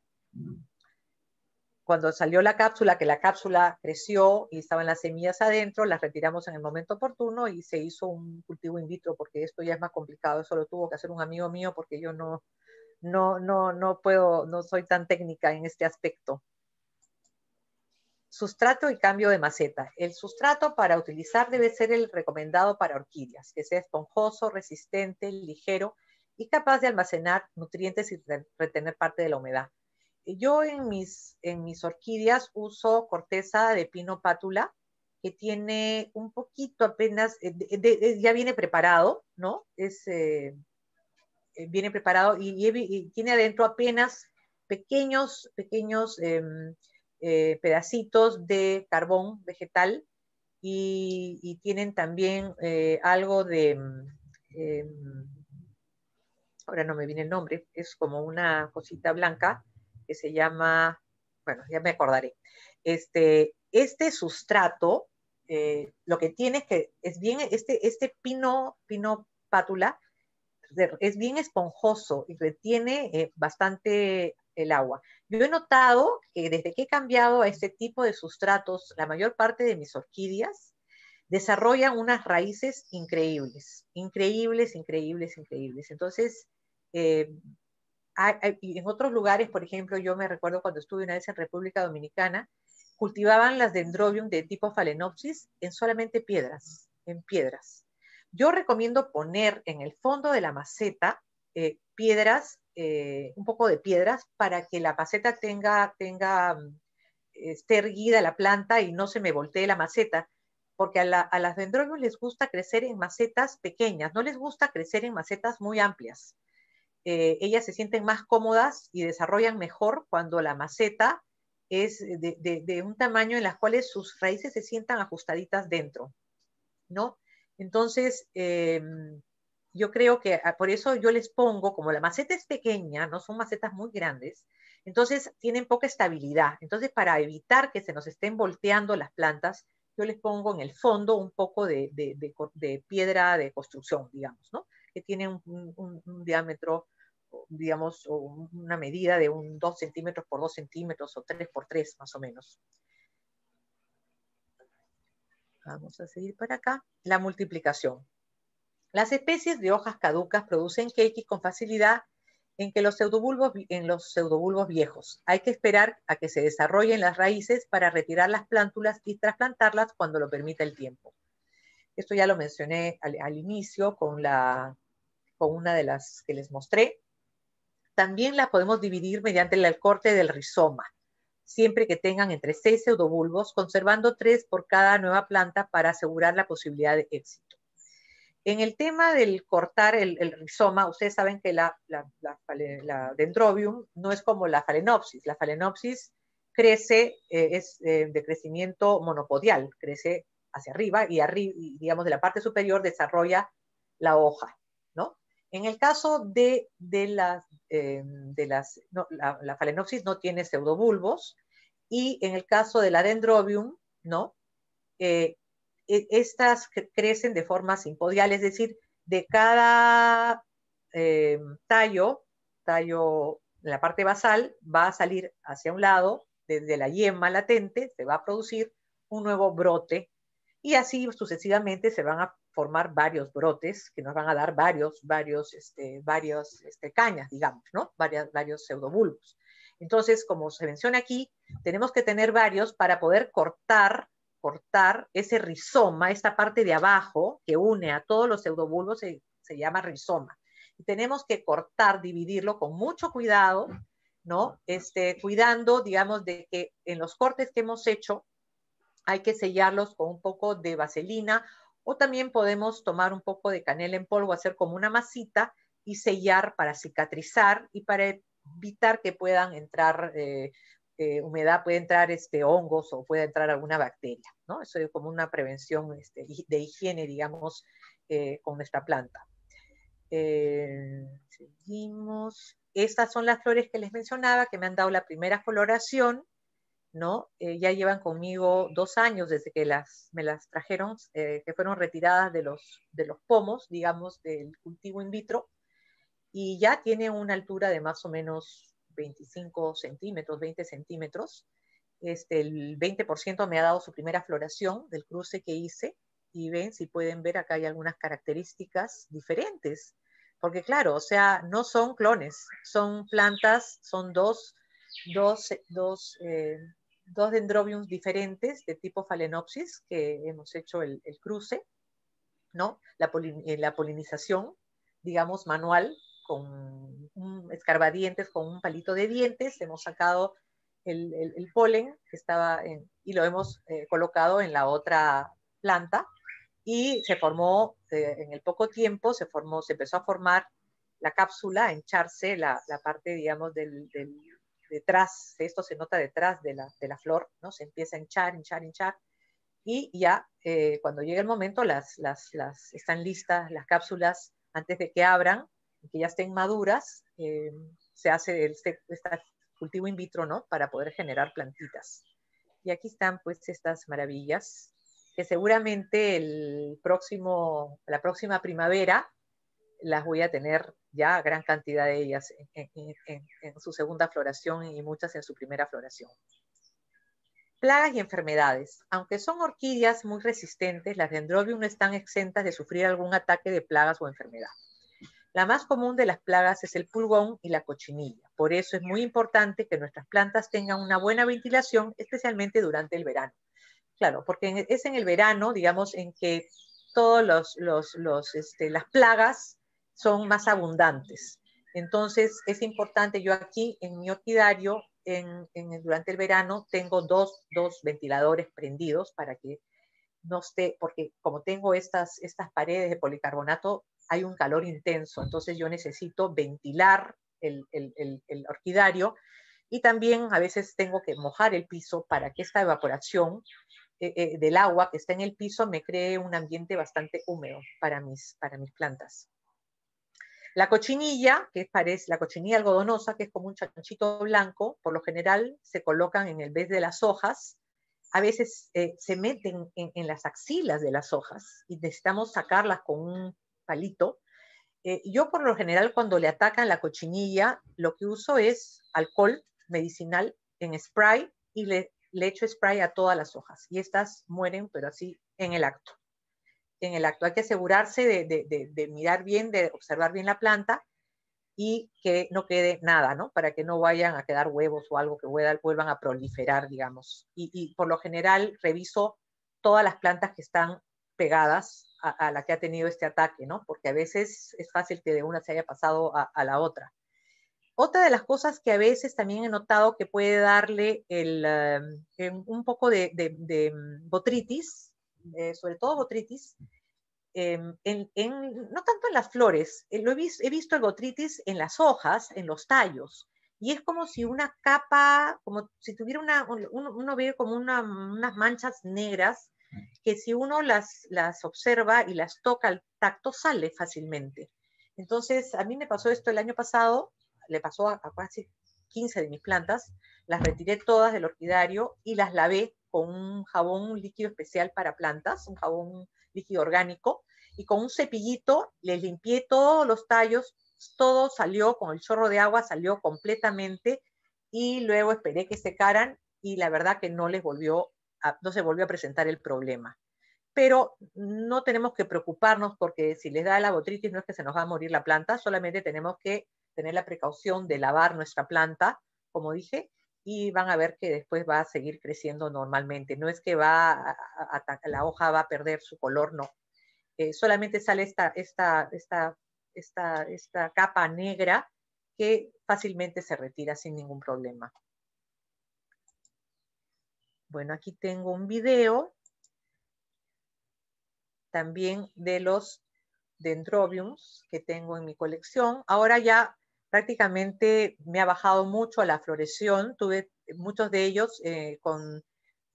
cuando salió la cápsula, que la cápsula creció y estaban las semillas adentro, las retiramos en el momento oportuno y se hizo un cultivo in vitro, porque esto ya es más complicado, eso lo tuvo que hacer un amigo mío porque yo no, no, no, no puedo, no soy tan técnica en este aspecto. Sustrato y cambio de maceta. El sustrato para utilizar debe ser el recomendado para orquídeas, que sea esponjoso, resistente, ligero y capaz de almacenar nutrientes y retener parte de la humedad yo en mis, orquídeas uso corteza de pino pátula, que tiene un poquito apenas, eh, ya viene preparado, ¿no? Es, eh, eh, viene preparado y, tiene adentro apenas pequeños, pequeños em, pedacitos de carbón vegetal y tienen también algo de, em, ahora no me viene el nombre, es como una cosita blanca, que se llama, bueno, ya me acordaré. Este, este sustrato eh, lo que tiene es que es bien, este, este pino, pino pátula es bien esponjoso y retiene eh, bastante el agua. Yo he notado que desde que he cambiado a este tipo de sustratos, la mayor parte de mis orquídeas desarrollan unas raíces increíbles, increíbles, increíbles, increíbles. Entonces, eh, en otros lugares, por ejemplo, yo me recuerdo cuando estuve una vez en República Dominicana, cultivaban las dendrobium de tipo phalaenopsis en solamente piedras, en piedras. Yo recomiendo poner en el fondo de la maceta eh, piedras, eh, un poco de piedras, para que la maceta tenga, tenga, mm, esté erguida la planta y no se me voltee la maceta porque a, a las dendrobium les gusta crecer en macetas pequeñas, no les gusta crecer en macetas muy amplias. Eh, ellas se sienten más cómodas y desarrollan mejor cuando la maceta es de, un tamaño en las cuales sus raíces se sientan ajustaditas dentro, ¿no? Entonces, em, yo creo que ah, por eso yo les pongo, como la maceta es pequeña, no son macetas muy grandes, entonces tienen poca estabilidad. Entonces, para evitar que se nos estén volteando las plantas, yo les pongo en el fondo un poco de, de piedra de construcción, digamos, ¿no? que tiene un, diámetro, digamos, una medida de un 2 centímetros por 2 centímetros o 3 por 3 más o menos. Vamos a seguir para acá. La multiplicación. Las especies de hojas caducas producen quequis con facilidad en, que los pseudobulbos, en los pseudobulbos viejos. Hay que esperar a que se desarrollen las raíces para retirar las plántulas y trasplantarlas cuando lo permita el tiempo. Esto ya lo mencioné al inicio con la, con una de las que les mostré. También la podemos dividir mediante el corte del rizoma, siempre que tengan entre seis pseudobulbos, conservando tres por cada nueva planta para asegurar la posibilidad de éxito. En el tema del cortar el, rizoma, ustedes saben que la, dendrobium no es como la falenopsis, La falenopsis crece, eh, es eh, de crecimiento monopodial, crece hacia arriba y, digamos, de la parte superior desarrolla la hoja. En el caso de, las, de las eh, la, la, no tiene pseudobulbos y en el caso del adendrobium, ¿no? Eh, e, estas crecen de forma simpodial, es decir, de cada eh, tallo, tallo en la parte basal, va a salir hacia un lado, desde la yema latente, se va a producir un nuevo brote y así sucesivamente se van a formar varios brotes que nos van a dar varios, varios, este, varios este, cañas, digamos, ¿no? Varias, varios pseudobulbos. Entonces, como se menciona aquí, tenemos que tener varios para poder cortar, cortar ese rizoma, esta parte de abajo que une a todos los pseudobulbos, se, se llama rizoma. Y tenemos que cortar, dividirlo con mucho cuidado, ¿no? Este, cuidando, digamos, de que en los cortes que hemos hecho hay que sellarlos con un poco de vaselina o también podemos tomar un poco de canela en polvo, hacer como una masita y sellar para cicatrizar y para evitar que puedan entrar eh, eh, humedad, puede entrar este, hongos o puede entrar alguna bacteria. ¿no? Eso es como una prevención este, de higiene, digamos, eh, con nuestra planta. seguimos. Estas son las flores que les mencionaba, que me han dado la primera coloración. ¿no? Eh, ya llevan conmigo dos años desde que las, me las trajeron, eh, que fueron retiradas de los, de los pomos, digamos, del cultivo in vitro, y ya tienen una altura de más o menos 25 centímetros, 20 centímetros. Este, el 20% me ha dado su primera floración del cruce que hice, y ven, si pueden ver, acá hay algunas características diferentes, porque claro, o sea, no son clones, son plantas, son dos, dos, dos eh, dos dendrobiums diferentes de tipo Phalaenopsis, que hemos hecho el, cruce, ¿no? Eh, la, polinización, digamos, manual, con escarbadientes, con un palito de dientes, hemos sacado el, polen que estaba y lo hemos eh, colocado en la otra planta y se formó, eh, en el poco tiempo, se, formó, se empezó a formar la cápsula, a hincharse la, parte, digamos, del detrás, esto se nota detrás de la, flor, ¿no? Se empieza a hinchar, hinchar, hinchar, y ya eh, cuando llega el momento las, las, las, están listas las cápsulas antes de que abran, que ya estén maduras, eh, se hace este, este, cultivo in vitro, ¿no? Para poder generar plantitas. Y aquí están pues estas maravillas que seguramente el próximo, la próxima primavera las voy a tener ya gran cantidad de ellas en, su segunda floración y muchas en su primera floración. Plagas y enfermedades. Aunque son orquídeas muy resistentes, las dendrobium no están exentas de sufrir algún ataque de plagas o enfermedad. La más común de las plagas es el pulgón y la cochinilla. Por eso es muy importante que nuestras plantas tengan una buena ventilación, especialmente durante el verano. Claro, porque es en el verano, digamos, en que todas los, los, este, las plagas son más abundantes. Entonces, es importante, yo aquí en mi orquidario, durante el verano, tengo dos, ventiladores prendidos para que no esté, porque como tengo estas, estas paredes de policarbonato, hay un calor intenso, entonces yo necesito ventilar el, el, orquidario y también a veces tengo que mojar el piso para que esta evaporación eh, eh, del agua que está en el piso me cree un ambiente bastante húmedo para mis, para mis plantas. La cochinilla, que parece la cochinilla algodonosa, que es como un chanchito blanco, por lo general se colocan en el vez de las hojas. A veces eh, se meten en, las axilas de las hojas y necesitamos sacarlas con un palito. Eh, yo por lo general cuando le atacan la cochinilla, lo que uso es alcohol medicinal en spray y le, le echo spray a todas las hojas. Y estas mueren, pero así en el acto en el acto hay que asegurarse de, mirar bien, de observar bien la planta y que no quede nada, ¿no? Para que no vayan a quedar huevos o algo que vuelvan a proliferar, digamos. Y, por lo general reviso todas las plantas que están pegadas a, la que ha tenido este ataque, ¿no? Porque a veces es fácil que de una se haya pasado a, la otra. Otra de las cosas que a veces también he notado que puede darle eh, un poco de, mm, botritis eh, sobre todo botritis, em, en, no tanto en las flores, eh, lo he, he, visto el botritis en las hojas, en los tallos, y es como si una capa, como si tuviera una, uno ve como unas manchas negras que si uno las, las observa y las toca al tacto sale fácilmente. Entonces, a mí me pasó esto el año pasado, le pasó a, a casi 15 de mis plantas, las retiré todas del orquidario y las lavé con un jabón líquido especial para plantas, un jabón líquido orgánico, y con un cepillito les limpié todos los tallos, todo salió con el chorro de agua, salió completamente, y luego esperé que secaran y la verdad que no les volvió no se volvió a presentar el problema. Pero no tenemos que preocuparnos porque si les da la botritis no es que se nos va a morir la planta, solamente tenemos que tener la precaución de lavar nuestra planta, como dije, y van a ver que después va a seguir creciendo normalmente. No es que va a, la hoja va a perder su color, no. Eh, solamente sale esta, esta capa negra que fácilmente se retira sin ningún problema. Bueno, aquí tengo un video también de los dendrobiums que tengo en mi colección. Ahora ya prácticamente me ha bajado mucho la floreción. Tuve muchos de ellos eh, con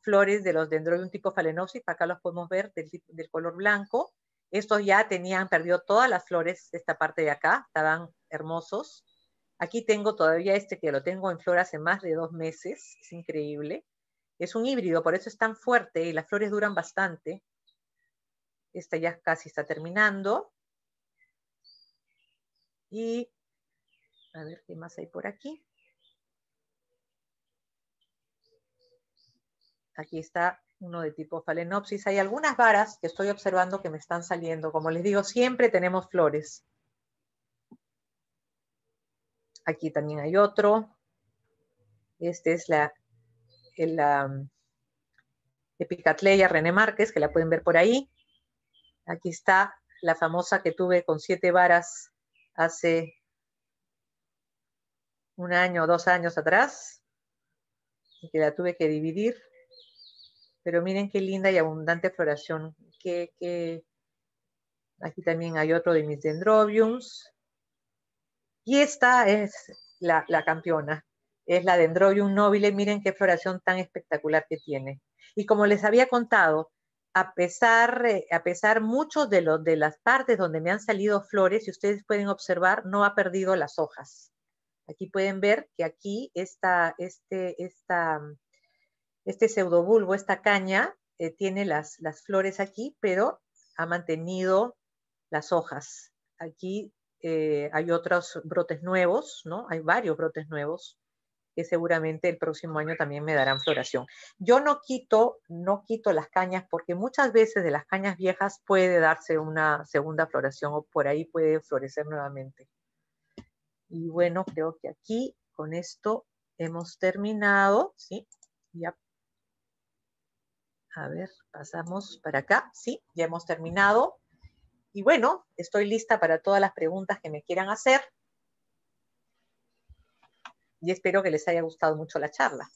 flores de los dendrobium tipo phalaenopsis, acá los podemos ver del, color blanco. Estos ya tenían, perdido todas las flores de esta parte de acá, estaban hermosos. Aquí tengo todavía este que lo tengo en flor hace más de dos meses, es increíble. Es un híbrido, por eso es tan fuerte y las flores duran bastante. Esta ya casi está terminando. Y a ver qué más hay por aquí. Aquí está uno de tipo falenopsis. Hay algunas varas que estoy observando que me están saliendo. Como les digo, siempre tenemos flores. Aquí también hay otro. Este es la, la mm, René Márquez, que la pueden ver por ahí. Aquí está la famosa que tuve con siete varas hace un año o dos años atrás, que la tuve que dividir. Pero miren qué linda y abundante floración. Que, Aquí también hay otro de mis dendrobiums. Y esta es la, campeona. Es la dendrobium nobile. Miren qué floración tan espectacular que tiene. Y como les había contado, a pesar, eh, a pesar muchos de, los de las partes donde me han salido flores, si ustedes pueden observar, no ha perdido las hojas. Aquí pueden ver que aquí esta, este, esta, mm, este pseudobulbo, esta caña, eh, tiene las, las flores aquí, pero ha mantenido las hojas. Aquí eh, hay otros brotes nuevos, ¿no? Hay varios brotes nuevos que seguramente el próximo año también me darán floración. Yo no quito, no quito las cañas porque muchas veces de las cañas viejas puede darse una segunda floración o por ahí puede florecer nuevamente. Y bueno, creo que aquí con esto hemos terminado, ¿sí? A ver, pasamos para acá, ¿sí? Ya hemos terminado. Y bueno, estoy lista para todas las preguntas que me quieran hacer. Y espero que les haya gustado mucho la charla.